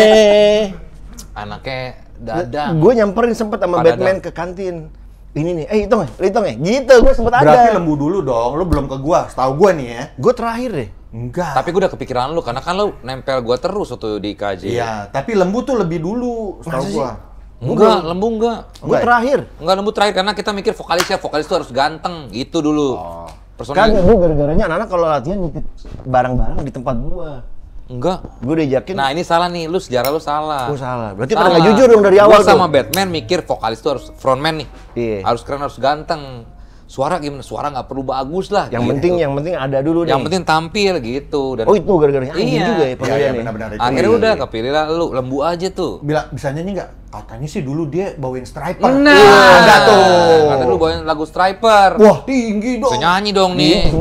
Anaknya Dadang. Gue nyamperin sempet sama Padadang. Batman ke kantin. Ini nih, eh hitung ya, hitung ya, gitu gue sempet Berarti ada. Berarti lembu dulu dong, lu belum ke gua, setahu gue nih ya. Gue terakhir deh. Enggak. Tapi gue udah kepikiran lu karena kan lu nempel gue terus waktu di KJ. Iya, tapi lembu tuh lebih dulu setahu gua. Enggak, lembu enggak. Lembu enggak. Ya? terakhir. Enggak lembu terakhir karena kita mikir vokalisnya vokalis ya, itu harus ganteng gitu dulu. Oh. Personal. Kan gue gara-garanya anak-anak kalau latihan nitip barang-barang di tempat gua. Enggak. Gue udah yakin. Nah ini salah nih, lu sejarah lu salah. Gue oh, salah. Berarti salah. pada nggak jujur dong dari awal. Gua sama tuh. Batman mikir vokalis itu harus frontman nih. Iya. Harus keren, harus ganteng suara gimana suara nggak perlu bagus lah yang gitu. penting yang penting ada dulu yang nih. penting tampil gitu dan oh itu gara gara iya. juga ya pemilihan ya, iya, iya, ya, benar -benar akhirnya iya, udah kepilih lah lu lembu aja tuh bila bisa nyanyi nggak katanya sih dulu dia bawain striper nah uh, ada tuh kata dulu bawain lagu striper wah tinggi dong bisa nyanyi dong nih gitu.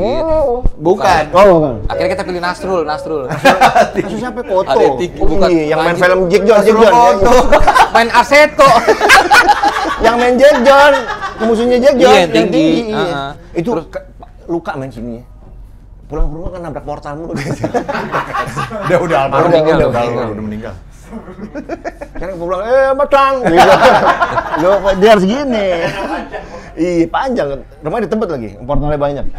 bukan. oh bukan akhirnya kita pilih Nasrul Nasrul Nasrul siapa Koto ada bukan yang main film Jack John Jack John main Aseto yang main Jack John musuhnya Jack John iya, yang tinggi, tinggi Uh iya. ah, -huh. Ah. itu Terus, luka main sininya pulang ke rumah kan nabrak portal mulu dia udah almarhum udah, udah, udah, udah, udah meninggal kan pulang eh matang gitu. lo dia harus gini ih iya, panjang rumah di tempat lagi portalnya banyak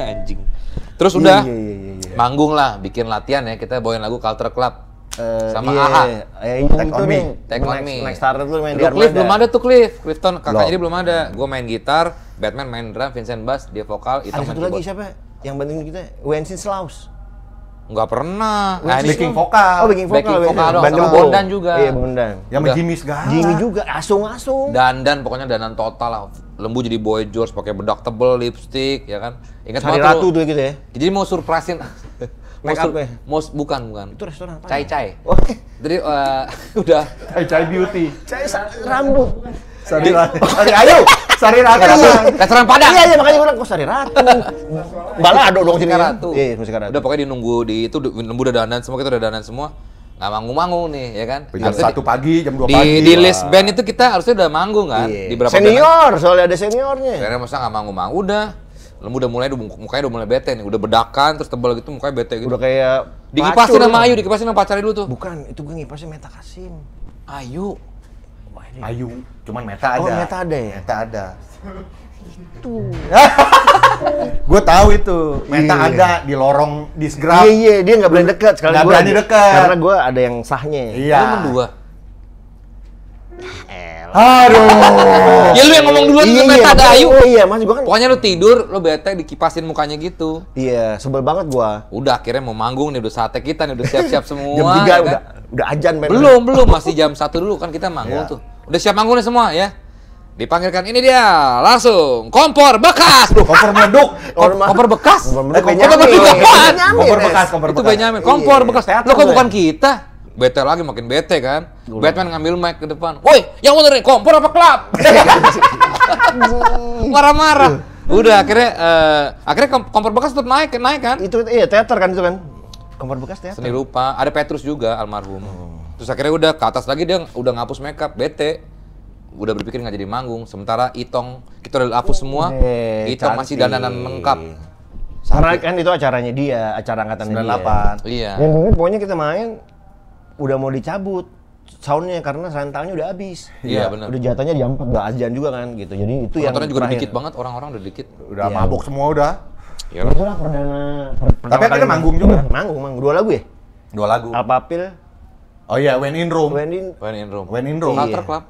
anjing terus udah iya, iya, iya, iya. manggung lah bikin latihan ya kita bawain lagu Culture Club Eh, sama iya, Aha. Iya, iya, Take on me. Take on me. Next starter tuh main di Cliff belum ada tuh Cliff. Clifton kakaknya dia belum ada. Gue main gitar, Batman main drum, Vincent bass, dia vokal, itu Ada satu lagi siapa? Yang bantuin kita, Wensin Slaus. Enggak pernah. Nah, backing vokal. Oh, backing vokal. Backing vokal dong. Sama Bondan juga. Iya, Bondan. Yang Jimmy segala. Jimmy juga, asung-asung. Dandan, pokoknya dandan total lah. Lembu jadi boy George, pakai bedak tebel, lipstick, ya kan. Ingat banget ratu tuh gitu ya. Jadi mau surprisein. make up ya? Most bukan bukan. Itu restoran apa? Cai ya? Cai. oke. Oh. Jadi uh, udah Cai Cai Beauty. Cai rambut. Sari Ratu. ayo, Sari Ratu. Restoran Padang. Iya, iya makanya gue kok Sari Ratu. Balado dong jadi Ratu. Iya, iya musik Ratu. Udah pokoknya dinunggu di itu nunggu udah danan semua kita udah danan semua Gak manggung-manggung nih ya kan jam satu pagi jam dua pagi di list band itu kita harusnya udah manggung kan iya. di berapa senior soalnya ada seniornya karena masa nggak manggung-manggung udah lembut udah mulai mukanya udah mulai bete nih, udah bedakan terus tebal gitu mukanya bete gitu. Udah kayak dikipasin sama Ayu, dikipasin sama pacarnya dulu tuh. Bukan, itu gue ngipasin Meta Kasim. Ayu. Ayu, cuman Meta ada. Oh, Meta ada ya? Meta ada. itu. gue tahu itu. Meta iya. ada di lorong di Iya, iya, dia nggak berani dekat sekali Nggak berani dekat. Karena gue ada yang sahnya. Iya. Lu mendua. Eh. Aduh. ya lu yang ngomong duluan iya, ternyata iya, Ayu. Oh iya, iya Mas gua kan. Pokoknya lu tidur, lu bete dikipasin mukanya gitu. Iya, sebel banget gua. Udah akhirnya mau manggung nih udah sate kita nih udah siap-siap semua. jam 3 ya kan? udah udah ajan men. Belum, belum, masih jam 1 dulu kan kita manggung iya. tuh. Udah siap manggung nih semua ya. Dipanggilkan ini dia langsung kompor bekas. Duh, kompor meduk. kompor, kompor bekas. Kompor kompor, kompor, kompor, kompor bekas. Kompor bekas. Kompor bekas. Itu Benyamin. Kompor iya, bekas. Lo kok bukan kita? bete lagi makin bete kan. Gula. Batman ngambil mic ke depan. Woi, yang mau nih, kompor apa klub? Marah-marah. Udah akhirnya uh, akhirnya kompor bekas tetap naik naik kan? Itu iya teater kan itu kan. Kompor bekas teater. Seni rupa, ada Petrus juga almarhum. Oh. Terus akhirnya udah ke atas lagi dia udah ngapus makeup, bete udah berpikir nggak jadi manggung. Sementara Itong kita udah hapus semua, Hei, Itong cantik. masih dandanan lengkap. Karena kan itu acaranya dia, acara angkatan 98. Iya. Dan pokoknya kita main udah mau dicabut soundnya karena rentalnya udah habis. Iya ya, benar. Udah jatahnya jam nggak azan juga kan gitu. Jadi itu yang juga terakhir. juga dikit banget orang-orang udah dikit. Udah ya. mabok semua udah. Itu iya. ya lah perdana. Per, Tapi akhirnya manggung juga. Manggung, manggung. Dua lagu ya? Dua lagu. Apa pil? Oh iya, When in Room. When in When in Room. When in Room. Yeah. Iya. Club.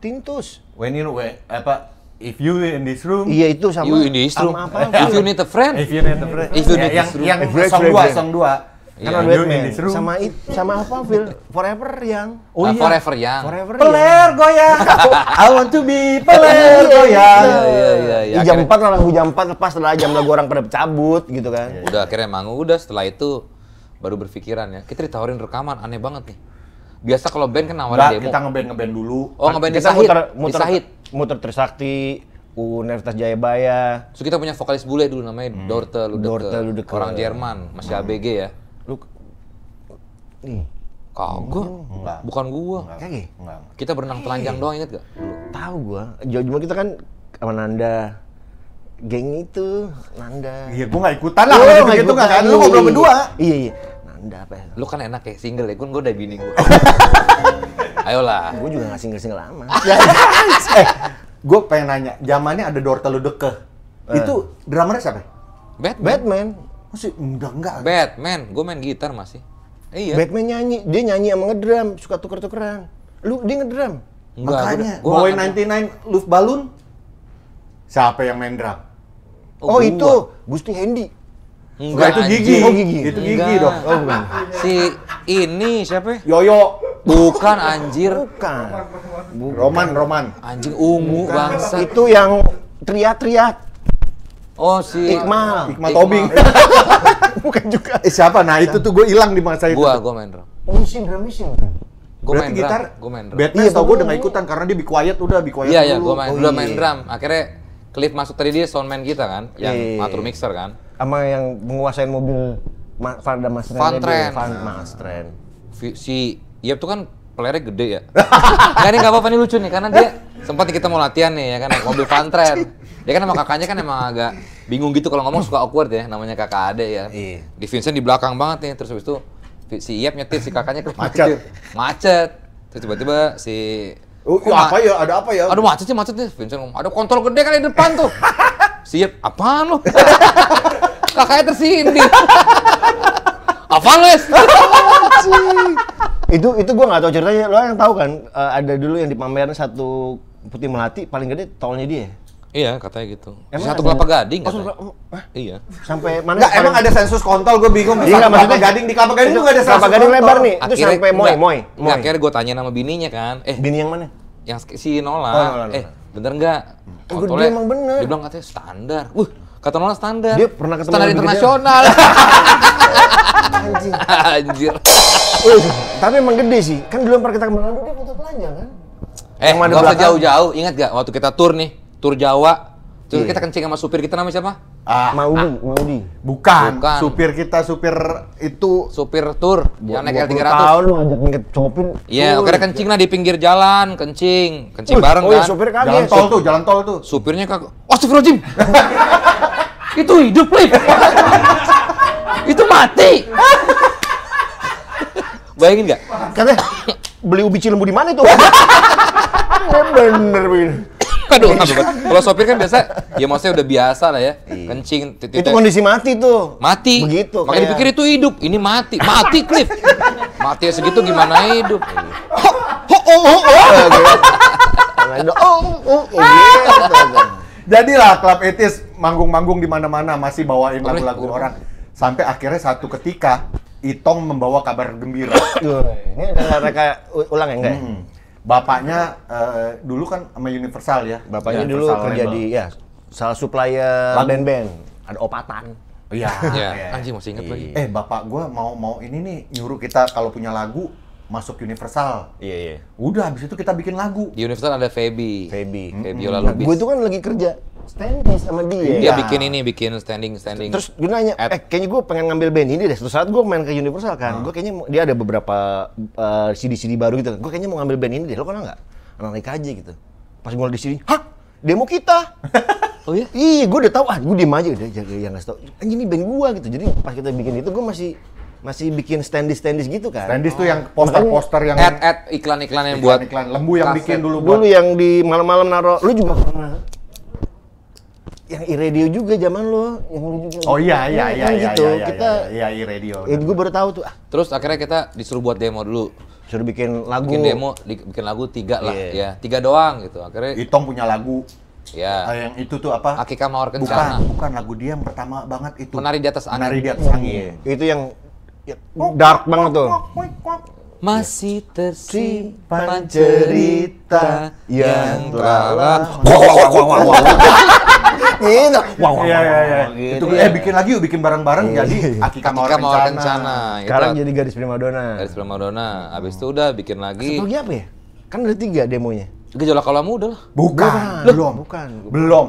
Tintus. When in when, apa If you in this room, iya itu sama. You in this room. Sama apa? If you need a friend. If you need a friend. If you need yeah, this room. Yang, yang song dua, song dua Kan yeah. ini Seru. sama it, sama apa Phil? Forever Young. Oh ah, iya. Forever Young. Forever Peler goyang. I want to be peler iya, iya, goyang. Iya iya iya. iya. jam 4 orang jam 4 lepas setelah jam lagu orang pada cabut gitu kan. Udah akhirnya manggung udah setelah itu baru berpikiran ya. Kita ditawarin rekaman aneh banget nih. Biasa kalau band kan nawarin demo. kita ngeband ngeband dulu. Oh, ngeband kita di Muter, muter, di muter Trisakti, Universitas Jayabaya. So kita punya vokalis bule dulu namanya hmm. Dorte Ludeke. Dorte Ludeke. Orang Jerman, masih hmm. ABG ya. Lu nih kagak. Enggak. Bukan gua. Kagak. Gitu? Kita berenang iya. telanjang doang inget gak? Tahu gua. Jauh cuma kita kan sama Nanda geng itu Nanda. Iya, gua gak ikutan lah. Lu gak gitu kan? Lu ngobrol berdua. Iya, iya. Nanda apa ya? Lu kan enak ya single ya, gua udah bini gua Ayolah. gua juga nggak single-single lama. Ya, eh, gua pengen nanya, zamannya ada Dorta Ludeke. Uh. Iya. Itu dramernya siapa? Batman. Batman. Masih udah enggak. Batman, gue main gitar masih. Eh, iya. Batman nyanyi, dia nyanyi sama ngedrum, suka tuker-tukeran. Lu dia ngedrum. Enggak, Makanya gue, gue 99 Luf Balun. Siapa yang main drum? Oh, oh itu Gusti Hendy. Enggak, itu gigi. Oh, gigi. Itu gigi dong. Oh, bukan. Si ini siapa? Yoyo. Bukan anjir. Bukan. Bukan. Roman, Roman. Anjing ungu bangsa. Itu yang teriak-teriak. Oh si Iqmal. Iqmal, Tobing. Bukan juga. Eh, siapa? Nah itu tuh gue hilang di masa itu. Gua, gue main drum. Oh si drum sih. Gue main gitar, Gue main drum. Batman iya, eh, tau gue udah gak ikutan karena dia be quiet udah, be quiet Iya, iya, gue main, udah oh, iya. main drum. Akhirnya Cliff masuk tadi dia soundman kita kan, yang iya. ngatur iya, iya. mixer kan. Sama yang menguasai mobil Ma Fanda Mas Van Tren. Van Mas Si Yep tuh kan pelernya gede ya. Gak ini enggak apa-apa nih lucu nih karena dia sempat kita mau latihan nih ya kan mobil Van Trend. Dia kan sama kakaknya kan emang agak bingung gitu kalau ngomong suka awkward ya, namanya kakak ade ya. Iya. Di Vincent di belakang banget nih, terus habis itu si Iep nyetir, si kakaknya ke macet. Macet. Terus tiba-tiba si Oh, uh, apa ya? Ada apa ya? Aduh macet sih macet nih, Vincent. Ada kontrol gede kali di depan tuh. Iep, apaan lu? Kakaknya tersindir. apaan lu? itu itu gue nggak tahu ceritanya. Lo yang tahu kan eh, ada dulu yang di pameran satu putih melati paling gede tolnya dia. Iya, katanya gitu. Emang satu kelapa gading oh, katanya. Oh, iya. Sampai mana? Enggak, emang ada sensus kontol gue bingung. Iya, enggak maksudnya gading di kelapa gading itu enggak ada sensus. Kelapa gading lebar nih. Itu akhirnya, sampai Moy. Moy. moy. akhirnya gue tanya nama bininya kan. Eh, bini yang mana? Yang si Nola. Oh, Nola, Nola. Eh, bener enggak? Eh, Kontolnya emang bener. Dia bilang katanya standar. Wah, kata Nola standar. Dia pernah ketemu standar ya? internasional. Anjir. Anjir. tapi emang gede sih. Kan belum pernah kita kemana-mana dia foto telanjang kan? Eh, gak usah jauh-jauh. Ingat gak waktu kita tur nih? tur Jawa. Terus yeah. kita kencing sama supir kita namanya siapa? Ah, ah, Maudi, ah. Maudi. Bukan. Bukan. Supir kita supir itu supir tur yang naik L300. Tahun lu ngajak ngikut copin. Iya, yeah, kira kencing lah di pinggir jalan, kencing, kencing oh, bareng oh, kan. Oh, supir kan. Jalan ya? tol tuh, jalan tol tuh. Supirnya kagak. Oh, supir Jim. itu hidup, Lip. itu mati. Bayangin nggak? Katanya beli ubi cilembu di mana itu? bener bener. Aduh, kalau sopir kan biasa, ya maksudnya udah biasa lah ya. Iya. Kencing. itu kondisi mati tuh. Mati. Begitu. Makanya kayak... dipikir itu hidup. Ini mati. Mati, Cliff. Mati ya segitu gimana hidup? Jadi lah, klub etis manggung-manggung di mana-mana masih bawain lagu-lagu orang. Sampai akhirnya satu ketika Itong membawa kabar gembira. Ini mereka ulang ya enggak? Ya? Bapaknya uh, dulu kan sama Universal ya. Bapaknya iya, dulu Universal kerja di ya salah supplier band band. Ada opatan. Iya. ya. Anjing masih inget lagi. Eh bapak gue mau mau ini nih nyuruh kita kalau punya lagu masuk Universal. Iya iya. Udah habis itu kita bikin lagu. Di Universal ada Feby. Feby Feby. Gue itu kan lagi kerja standing sama dia. Dia iya. bikin ini, bikin standing, standing. Terus gue nanya, at... eh kayaknya gue pengen ngambil band ini deh. Suatu saat gue main ke Universal kan, hmm. gue kayaknya dia ada beberapa eh, cd CD-CD baru gitu. Gue kayaknya mau ngambil band ini deh, lo kenal nggak? Anak naik aja gitu. Pas gue di sini, hah? Demo kita? oh iya? Iya, gue udah tahu. Ah, gue diem aja udah jaga yang nggak tahu. Anjing ini band gue gitu. Jadi pas kita bikin itu, gue masih masih bikin standis standis gitu kan standis oh. tuh yang poster poster yang ad ad iklan iklan yang buat iklan lembu yang bikin ya. dulu dulu yang di malam malam naro lu juga pernah yang iRadio juga zaman lo yang lu juga oh iya iya iya iya, kan iya gitu ya, ya, kita iya, ya, iRadio ya gue baru tahu tuh ah. terus akhirnya kita disuruh buat demo dulu suruh bikin lagu bikin demo bikin lagu tiga lah yeah. ya tiga doang gitu akhirnya Itong punya lagu Ya. yeah. yang itu tuh apa? Akika Mawar Kencana. Bukan, bukan lagu dia yang pertama banget itu. Menari di atas angin. Menari di atas angin. Iya. Itu yang dark banget tuh masih tersimpan cerita yang wah wah Wow, wow, Wah wah wah. Itu iya. eh bikin lagi yuk, bikin bareng-bareng iya. jadi iya. Akika mau rencana. rencana. Gitu. Sekarang jadi garis primadona. Garis primadona. Abis itu udah bikin lagi. Satunya apa ya? Kan ada tiga demonya. Gejolak kamu udah lah. Bukan. Belum. Bukan. Belum.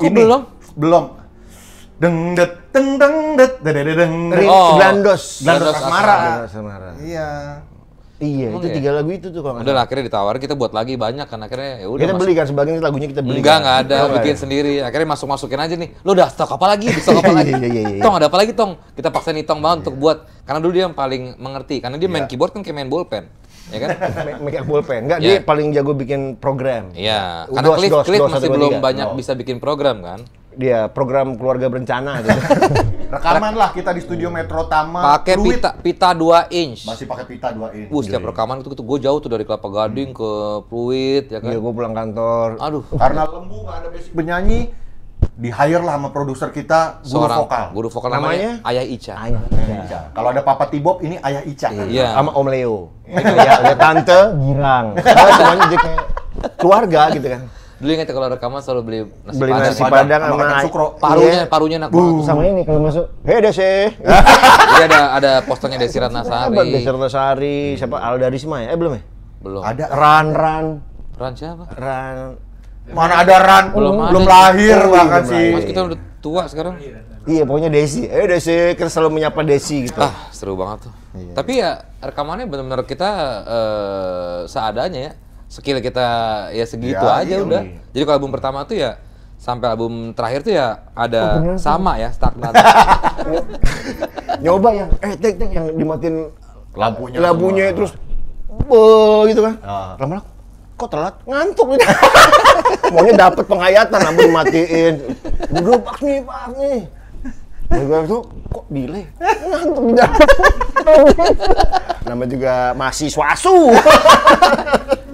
Ini. belum? Belum. Deng det deng deng det deng deng deng. deng deng deng deng deng Iya. Iya, Emang itu ya? tiga lagu itu tuh kalau Udah lah, akhirnya ditawarin kita buat lagi banyak kan akhirnya ya udah. Kita beli kan sebagian lagunya kita beli. Enggak, kan. enggak kan? ada, iya, bikin ya? sendiri. Akhirnya masuk-masukin aja nih. Lo udah stok apa lagi? Stok apa iya, lagi? Iya, Tong ada apa lagi, Tong? Kita paksa nih Tong banget untuk buat karena dulu dia yang paling mengerti karena dia main keyboard kan kayak main bolpen. Ya kan? main up bolpen. Enggak, dia paling jago bikin program. Iya, nah, karena Cliff, Cliff masih belum banyak bisa bikin program kan dia program keluarga berencana gitu. rekaman lah kita di studio Metro Tama. Pakai pita pita 2 inch. Masih pakai pita dua inch. Uh, setiap iya. rekaman itu, itu gue jauh tuh dari Kelapa Gading hmm. ke Pluit ya kan. Iya, gue pulang kantor. Aduh. Karena lembu gak ada basic penyanyi di hire lah sama produser kita guru Seorang vokal. Guru vokal namanya, namanya Ayah Ica. Ayah Ica. Ica. Kalau ada Papa Tibob ini Ayah Ica. Iya. Kan? Sama Om Leo. Iya, ada tante Girang. Semuanya jadi kayak keluarga gitu kan. Dulu ingat ya kalau rekaman selalu beli nasi beli padang. nasi padang, sama, sama sukro. Parunya, iya. parunya enak Sama ini kalau masuk, hei Desi. Jadi ada ada posternya Desi Ratnasari. Desi Ratnasari, siapa Alda Risma ya? Eh belum ya? Belum. Ada Ran Ran. Ran siapa? Ran Mana ada Ran? Belum, belum lahir oh, iya, bahkan sih. Mas kita udah tua sekarang. Iya, pokoknya Desi. Eh Desi, kita selalu menyapa Desi gitu. Ah, seru banget tuh. Iya. Tapi ya rekamannya benar-benar kita uh, seadanya ya skill kita ya segitu ya, aja iya, udah. Iya. Jadi kalau album pertama tuh ya sampai album terakhir tuh ya ada oh, sama ya stagnan. Nyoba yang eh tek tek yang dimatin lampunya lampunya semua. terus be gitu kan. Uh. Lama-lama kok telat ngantuk gitu. Maunya dapat penghayatan lampu dimatiin. Gue bak nih, bak nih. Dan gue itu kok delay? Ngantuk di Nama juga masih asu.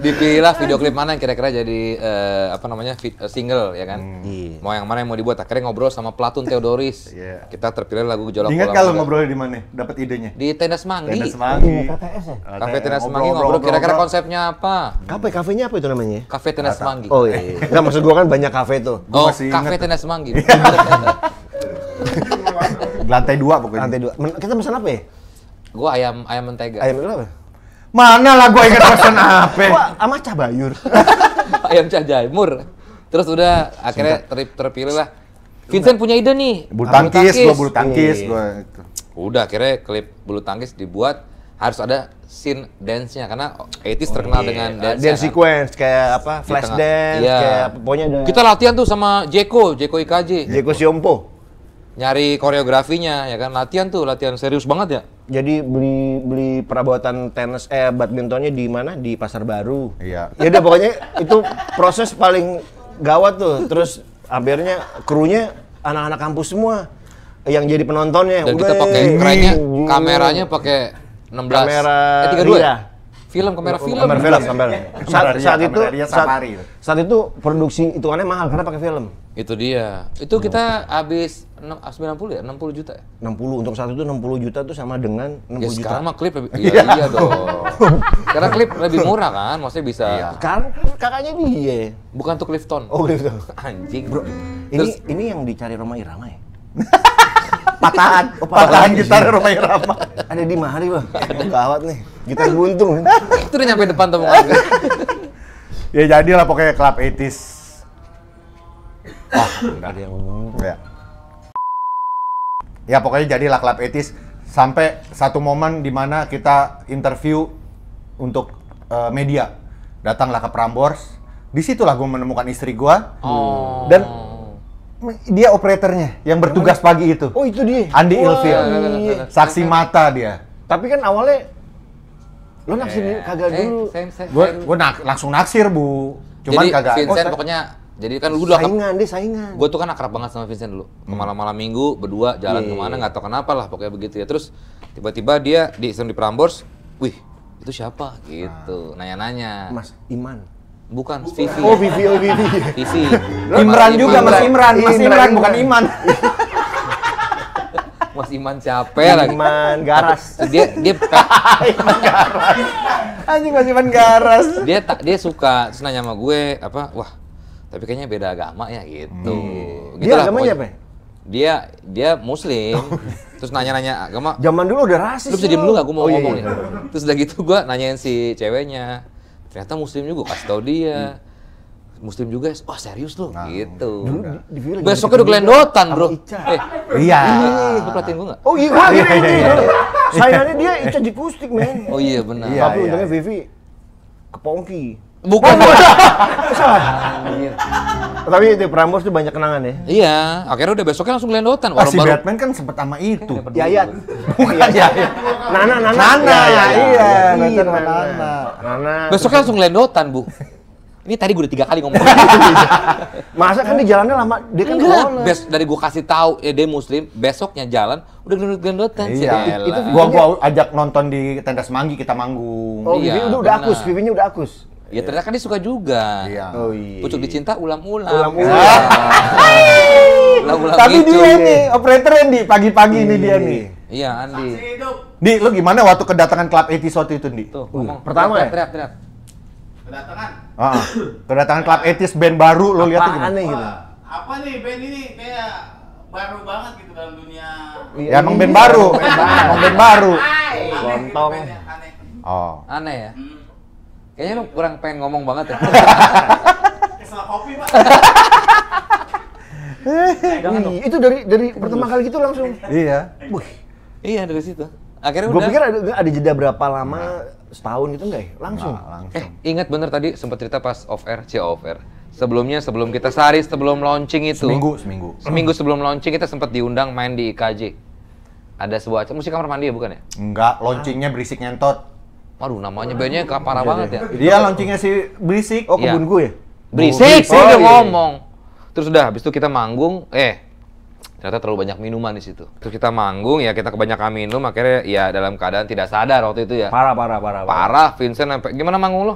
Dipilihlah video klip mana yang kira-kira jadi uh, apa namanya eh, single ya kan? Hmm. Iya. Mau yang mana yang mau dibuat? Akhirnya ngobrol sama Platun Theodoris. yeah. Kita terpilih lagu Gejolak Ingat kalau ngobrolnya di mana? Dapat idenya? Di Tenda Semanggi. Tenda iya, Semanggi. KTS ya? Kafe Tenda Semanggi ngobrol kira-kira konsepnya apa? Kafe kafenya apa itu namanya? Kafe Tenda Semanggi. Oh iya. Enggak iya. maksud gua kan banyak kafe tuh. Oh, kafe Tenda Semanggi. Lantai dua pokoknya. Lantai dua. Men- kita pesan apa ya? Gua ayam ayam mentega. Ayam itu apa? Mana lah gua ingat pesan apa? Gua sama cah bayur. ayam cah jamur. Terus udah akhirnya ter terpilih lah. Vincent punya ide nih. Bulu tangkis, gua bulu tangkis, iya. gua itu. Udah akhirnya klip bulu tangkis dibuat harus ada scene dance-nya karena Etis oh, terkenal iya. dengan dance dance kan? sequence kayak apa flash dance iya. kayak pokoknya ada... kita latihan tuh sama Jeko Jeko IKJ Jeko Siompo nyari koreografinya ya kan latihan tuh latihan serius banget ya jadi beli beli perabotan tenis eh badmintonnya di mana di pasar baru iya ya udah pokoknya itu proses paling gawat tuh terus akhirnya krunya anak-anak kampus semua yang jadi penontonnya dan Udah, kita pakai kerennya kameranya pakai 16 kamera eh, 32 Oh, film kamera film. Kamera film, kamera. Saat, saat itu saat, saat itu produksi hitungannya mahal karena pakai film. Itu dia. Itu kita oh. habis 90 ya, 60 juta ya? 60 untuk saat itu 60 juta itu sama dengan 60 ya, juta. sekarang mah klip lebih, iya. iya, iya dong. Karena klip lebih murah kan, maksudnya bisa. Iya. Kan kakaknya dia. Bukan untuk Clifton. Oh, Clifton. Anjing. Bro, ini Terus, ini yang dicari Roma Irama ya? patahan oh, patahan gitar Romai Rama ada di mari bang ada kawat nih gitar buntung ya. itu udah nyampe depan tuh ya jadilah pokoknya klub etis wah nggak ada yang ngomong ya ya pokoknya jadilah klub etis sampai satu momen di mana kita interview untuk uh, media datanglah ke Prambors disitulah gue menemukan istri gue oh. dan dia operatornya yang bertugas Emang? pagi itu. Oh, itu dia. Andi Wah, Ilfil. Iya. Saksi mata dia. Tapi kan awalnya lo naksir yeah. kagak hey, eh, dulu. Gue gue nak, langsung naksir, Bu. Cuman jadi, kagak. Vincent oh, pokoknya jadi kan lu udah. saingan, dia saingan. Gue tuh kan akrab banget sama Vincent dulu. Hmm. Malam-malam minggu berdua jalan yeah. kemana nggak tau kenapa lah pokoknya begitu ya. Terus tiba-tiba dia di di Prambors, wih itu siapa gitu, nah. nanya-nanya. Mas Iman, Bukan, Vivi. Oh, Vivi, oh Vivi. Vivi. Nah, Imran juga, Mas Imran. Mas Imran, bukan Iman. Mas Iman capek ya lagi. Iman garas. Dia dia Iman garas. Anjing Mas Iman garas. Dia tak dia suka terus nanya sama gue apa wah tapi kayaknya beda agama ya gitu. Hmm. gitu dia agamanya apa? Ya? Dia dia muslim. Oh. terus nanya-nanya agama. Zaman dulu udah rasis. Lu bisa diem dulu gak? Gue mau oh, iya, ngomong iya. Ya. Terus udah gitu gue nanyain si ceweknya ternyata muslim juga kasih tau dia hmm. muslim juga oh serius lu nah, gitu besoknya udah gelendotan bro eh, iya lu perhatiin gue nggak oh iya gua iya, gini iya, iya. sayangnya dia Ica kustik men oh iya benar tapi iya, untungnya Vivi kepongki Bukan. Oh, Tapi itu Prambors tuh banyak kenangan ya. Iya, akhirnya udah besoknya langsung gelendotan. Orang ah, si baru... Batman kan sempet sama itu. Yayat. Bukan Yayat. Iya. Nana, Nana. Nana, ya, iya. iya, iya Nana, Nana. Nana. Besoknya langsung gelendotan, Bu. Ini tadi gue udah tiga kali ngomong. Masa kan di jalannya lama, dia kan Enggak. Bes, dari gue kasih tahu ya dia muslim, besoknya jalan udah gendut gendutan Iya, itu gua gua ajak nonton di tenda semanggi kita manggung. Oh, iya, udah udah akus, pipinya udah akus. Ya iya. ternyata kan dia suka juga. Iya. Oh, iya. Pucuk dicinta ulam-ulam. Ulang-ulang. Iya. ulang Tapi gitu. dia nih, operator Andy. pagi-pagi ini dia nih. Iya, Andi. Di, lu gimana waktu kedatangan klub Etis waktu itu, Di? Tuh, ngomong. Pertama ya? Teriak, teriak. Kedatangan? Ah, kedatangan klub Etis, band baru, lo lihat gimana? Aneh gitu. Apa nih band ini? Kayak baru banget gitu dalam dunia. Iya, ya, emang band baru. Emang band baru. Lontong. Gitu, ya? Oh. Aneh ya? Hmm. Kayaknya lu kurang pengen ngomong banget ya. Kesalah kopi, Pak. Eh, Jangan itu dari dari pertama kali gitu langsung. Iya. Wih. Iya dari situ. Akhirnya gua udah. pikir ada, ada jeda berapa lama nah. setahun gitu enggak ya? Nah, langsung. Nah, langsung. Eh, ingat bener tadi sempat cerita pas off air, C off air. Sebelumnya sebelum kita sehari sebelum launching itu. Seminggu, seminggu. Seminggu sebelum launching kita sempat diundang main di IKJ. Ada sebuah acara musik kamar mandi ya bukan ya? Enggak, launchingnya berisik nyentot. Aduh namanya bandnya parah iya, banget iya. ya. Dia launchingnya si Berisik, iya. oh kebun gue ya? Berisik, sih oh, udah ngomong. Terus udah, habis itu kita manggung, eh ternyata terlalu banyak minuman di situ. Terus kita manggung ya kita kebanyakan minum akhirnya ya dalam keadaan tidak sadar waktu itu ya. Parah parah parah. Parah, Vincent sampai gimana manggung lo?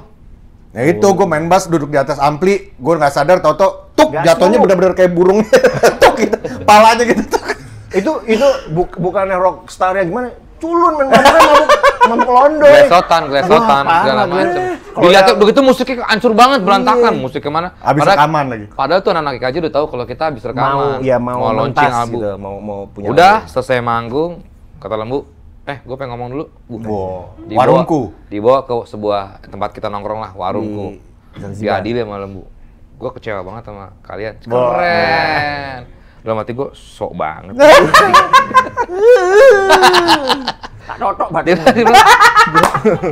Ya itu gue main bass duduk di atas ampli, gue nggak sadar tau-tau tuk jatuhnya bener-bener kayak burung tuk gitu, palanya gitu tuk. Itu itu bu bukannya rockstar ya gimana? culun men mabuk mabuk londo glesotan glesotan segala macam dilihatnya begitu musiknya hancur banget berantakan iya. musiknya mana habis rekaman lagi padahal tuh anak-anak aja udah tahu kalau kita habis rekaman mau ya mau, mau launching album gitu, mau mau punya udah album. selesai manggung kata lembu eh gue pengen ngomong dulu wow. dibawa, warungku dibawa ke sebuah tempat kita nongkrong lah warungku di, diadili sama lembu gue kecewa banget sama kalian keren wow dalam hati gue sok banget tak cocok batin.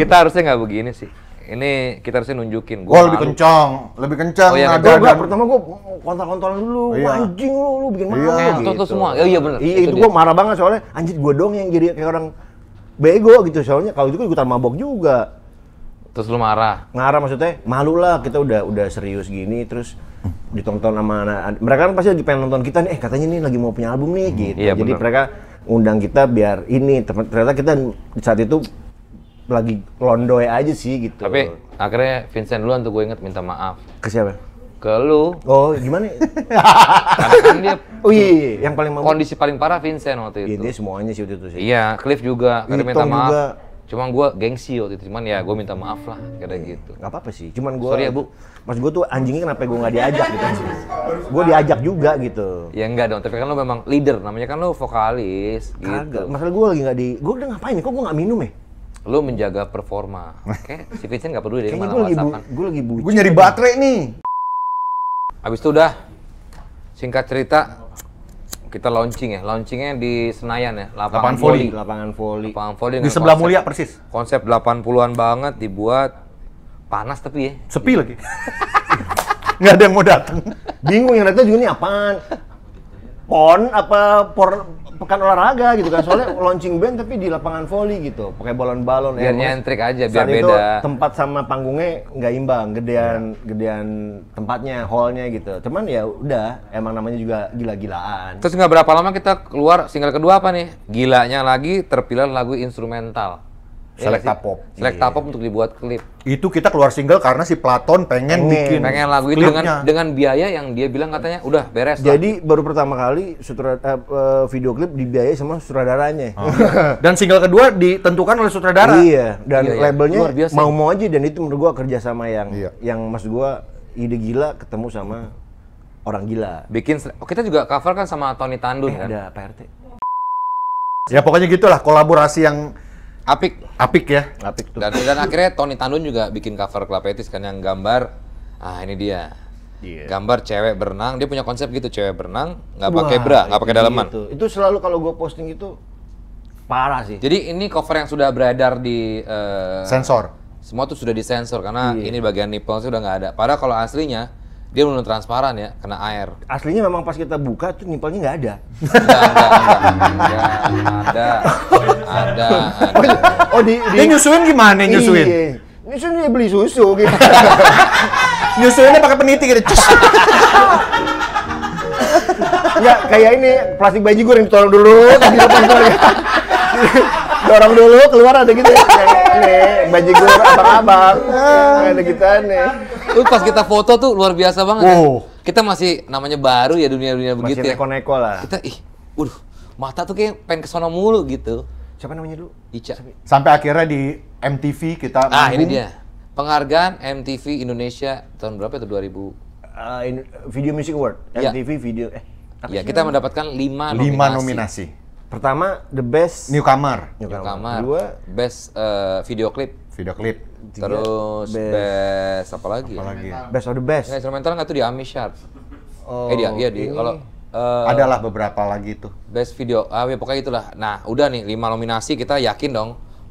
kita harusnya nggak begini sih ini kita harusnya nunjukin gue oh, lebih kencang lebih kencang oh, iya, gue pertama gue kontol kontol dulu oh, iya. anjing lu lu bikin iya. malu iya. gitu. Tuh, semua oh, iya benar iya itu, itu gue marah banget soalnya anjir gue dong yang jadi kayak orang bego gitu soalnya kalau itu juga ikutan mabok juga terus lu marah marah maksudnya malu lah kita udah udah serius gini terus ditonton sama anak anak mereka kan pasti lagi pengen nonton kita nih eh katanya nih lagi mau punya album nih hmm. gitu iya, jadi bener. mereka undang kita biar ini ternyata kita saat itu lagi londoy aja sih gitu tapi akhirnya Vincent duluan tuh gue inget minta maaf ke siapa ke lu oh gimana kan dia oh iya, iya, iya. yang paling mampu. kondisi paling parah Vincent waktu iya, itu ini semuanya sih waktu itu sih iya Cliff juga karena minta maaf juga Cuman gue gengsi waktu itu, cuman ya gue minta maaf lah, kayak gitu. Gak apa-apa sih, cuman gue... Sorry ya bu. Mas gue tuh anjingnya kenapa gue gak diajak gitu. gue diajak juga gitu. Ya enggak dong, tapi kan lo memang leader, namanya kan lo vokalis gitu. masalah gue lagi gak di... Gue udah ngapain ya, kok gue gak minum ya? Lo menjaga performa. Oke, si Vincent gak peduli dari Kayaknya mana gue lagi, gue lagi bucin. Gue nyari baterai nih. Abis itu udah, singkat cerita, kita launching ya launchingnya di Senayan ya lapangan, voli. volley. lapangan volley lapangan voli. di sebelah konsep, mulia persis konsep 80-an banget dibuat panas tapi ya sepi lagi nggak ada yang mau datang bingung yang datang juga ini apaan pon apa por pekan olahraga gitu kan soalnya launching band tapi di lapangan volley gitu pakai balon-balon ya, biar ya, nyentrik aja biar beda itu tempat sama panggungnya nggak imbang gedean ya. gedean tempatnya hallnya gitu cuman ya udah emang namanya juga gila-gilaan terus nggak berapa lama kita keluar single kedua apa nih gilanya lagi terpilih lagu instrumental Iya Selekta pop. Selekta pop iya. untuk dibuat klip. Itu kita keluar single karena si Platon pengen hmm. bikin pengen lagu itu dengan dengan biaya yang dia bilang katanya udah beres. Jadi lah. baru pertama kali sutra, uh, video klip dibiayai sama sutradaranya. Oh. dan single kedua ditentukan oleh sutradara. Iya, dan iya, iya. labelnya mau-mau aja dan itu menurut gua sama yang iya. yang mas gua ide gila ketemu sama orang gila. Bikin oh, kita juga cover kan sama Tony Tandun eh, kan? Ada prt. Ya pokoknya gitulah kolaborasi yang Apik. Apik ya. Apik tuh. Dan, dan akhirnya Tony Tandun juga bikin cover Etis kan yang gambar ah ini dia. Yeah. Gambar cewek berenang, dia punya konsep gitu cewek berenang, nggak pakai bra, nggak pakai iya dalaman. Gitu. Itu selalu kalau gue posting itu parah sih. Jadi ini cover yang sudah beredar di uh, sensor. Semua tuh sudah disensor karena yeah. ini bagian nipple sudah nggak ada. Padahal kalau aslinya dia belum transparan ya, kena air. Aslinya memang pas kita buka tuh nippelnya nggak ada. nggak ada. Ada. Oh, oh, oh, di, di, dia nyusuin gimana iya, nyusuin? Iya, iya. Nyusuin dia beli susu gitu. Nyusuinnya pakai peniti gitu. Enggak, ya, kayak ini plastik gue yang ditolong dulu, tadi lepas dulu. Dorong dulu keluar ada gitu. ya. Nih, baju gue abang-abang. Ada gitu aneh. Lu pas kita foto tuh luar biasa banget. Ya. Wow. Ya? Kita masih namanya baru ya dunia-dunia begitu ya. Masih neko-neko lah. Kita ih, waduh, mata tuh kayak pengen kesono mulu gitu siapa namanya dulu? Ica. Sampai akhirnya di MTV kita Ah, manggung. ini dia. Penghargaan MTV Indonesia tahun berapa itu 2000? Uh, eh, in, Video Music Award. Ya. MTV Video eh iya kita mendapatkan 5 nominasi. 5 nominasi. Pertama The Best Newcomer. Newcomer. Newcomer. Dua Best uh, Video Clip. Video Clip. Terus best, best apa lagi? Ya? Apa ya? lagi? Best of the Best. Ya, instrumental nggak tuh di Amish Sharp. Oh, eh dia, iya di kalau Uh, Adalah beberapa lagi tuh. Best video, ah, ya pokoknya itulah. Nah, udah nih lima nominasi kita yakin dong.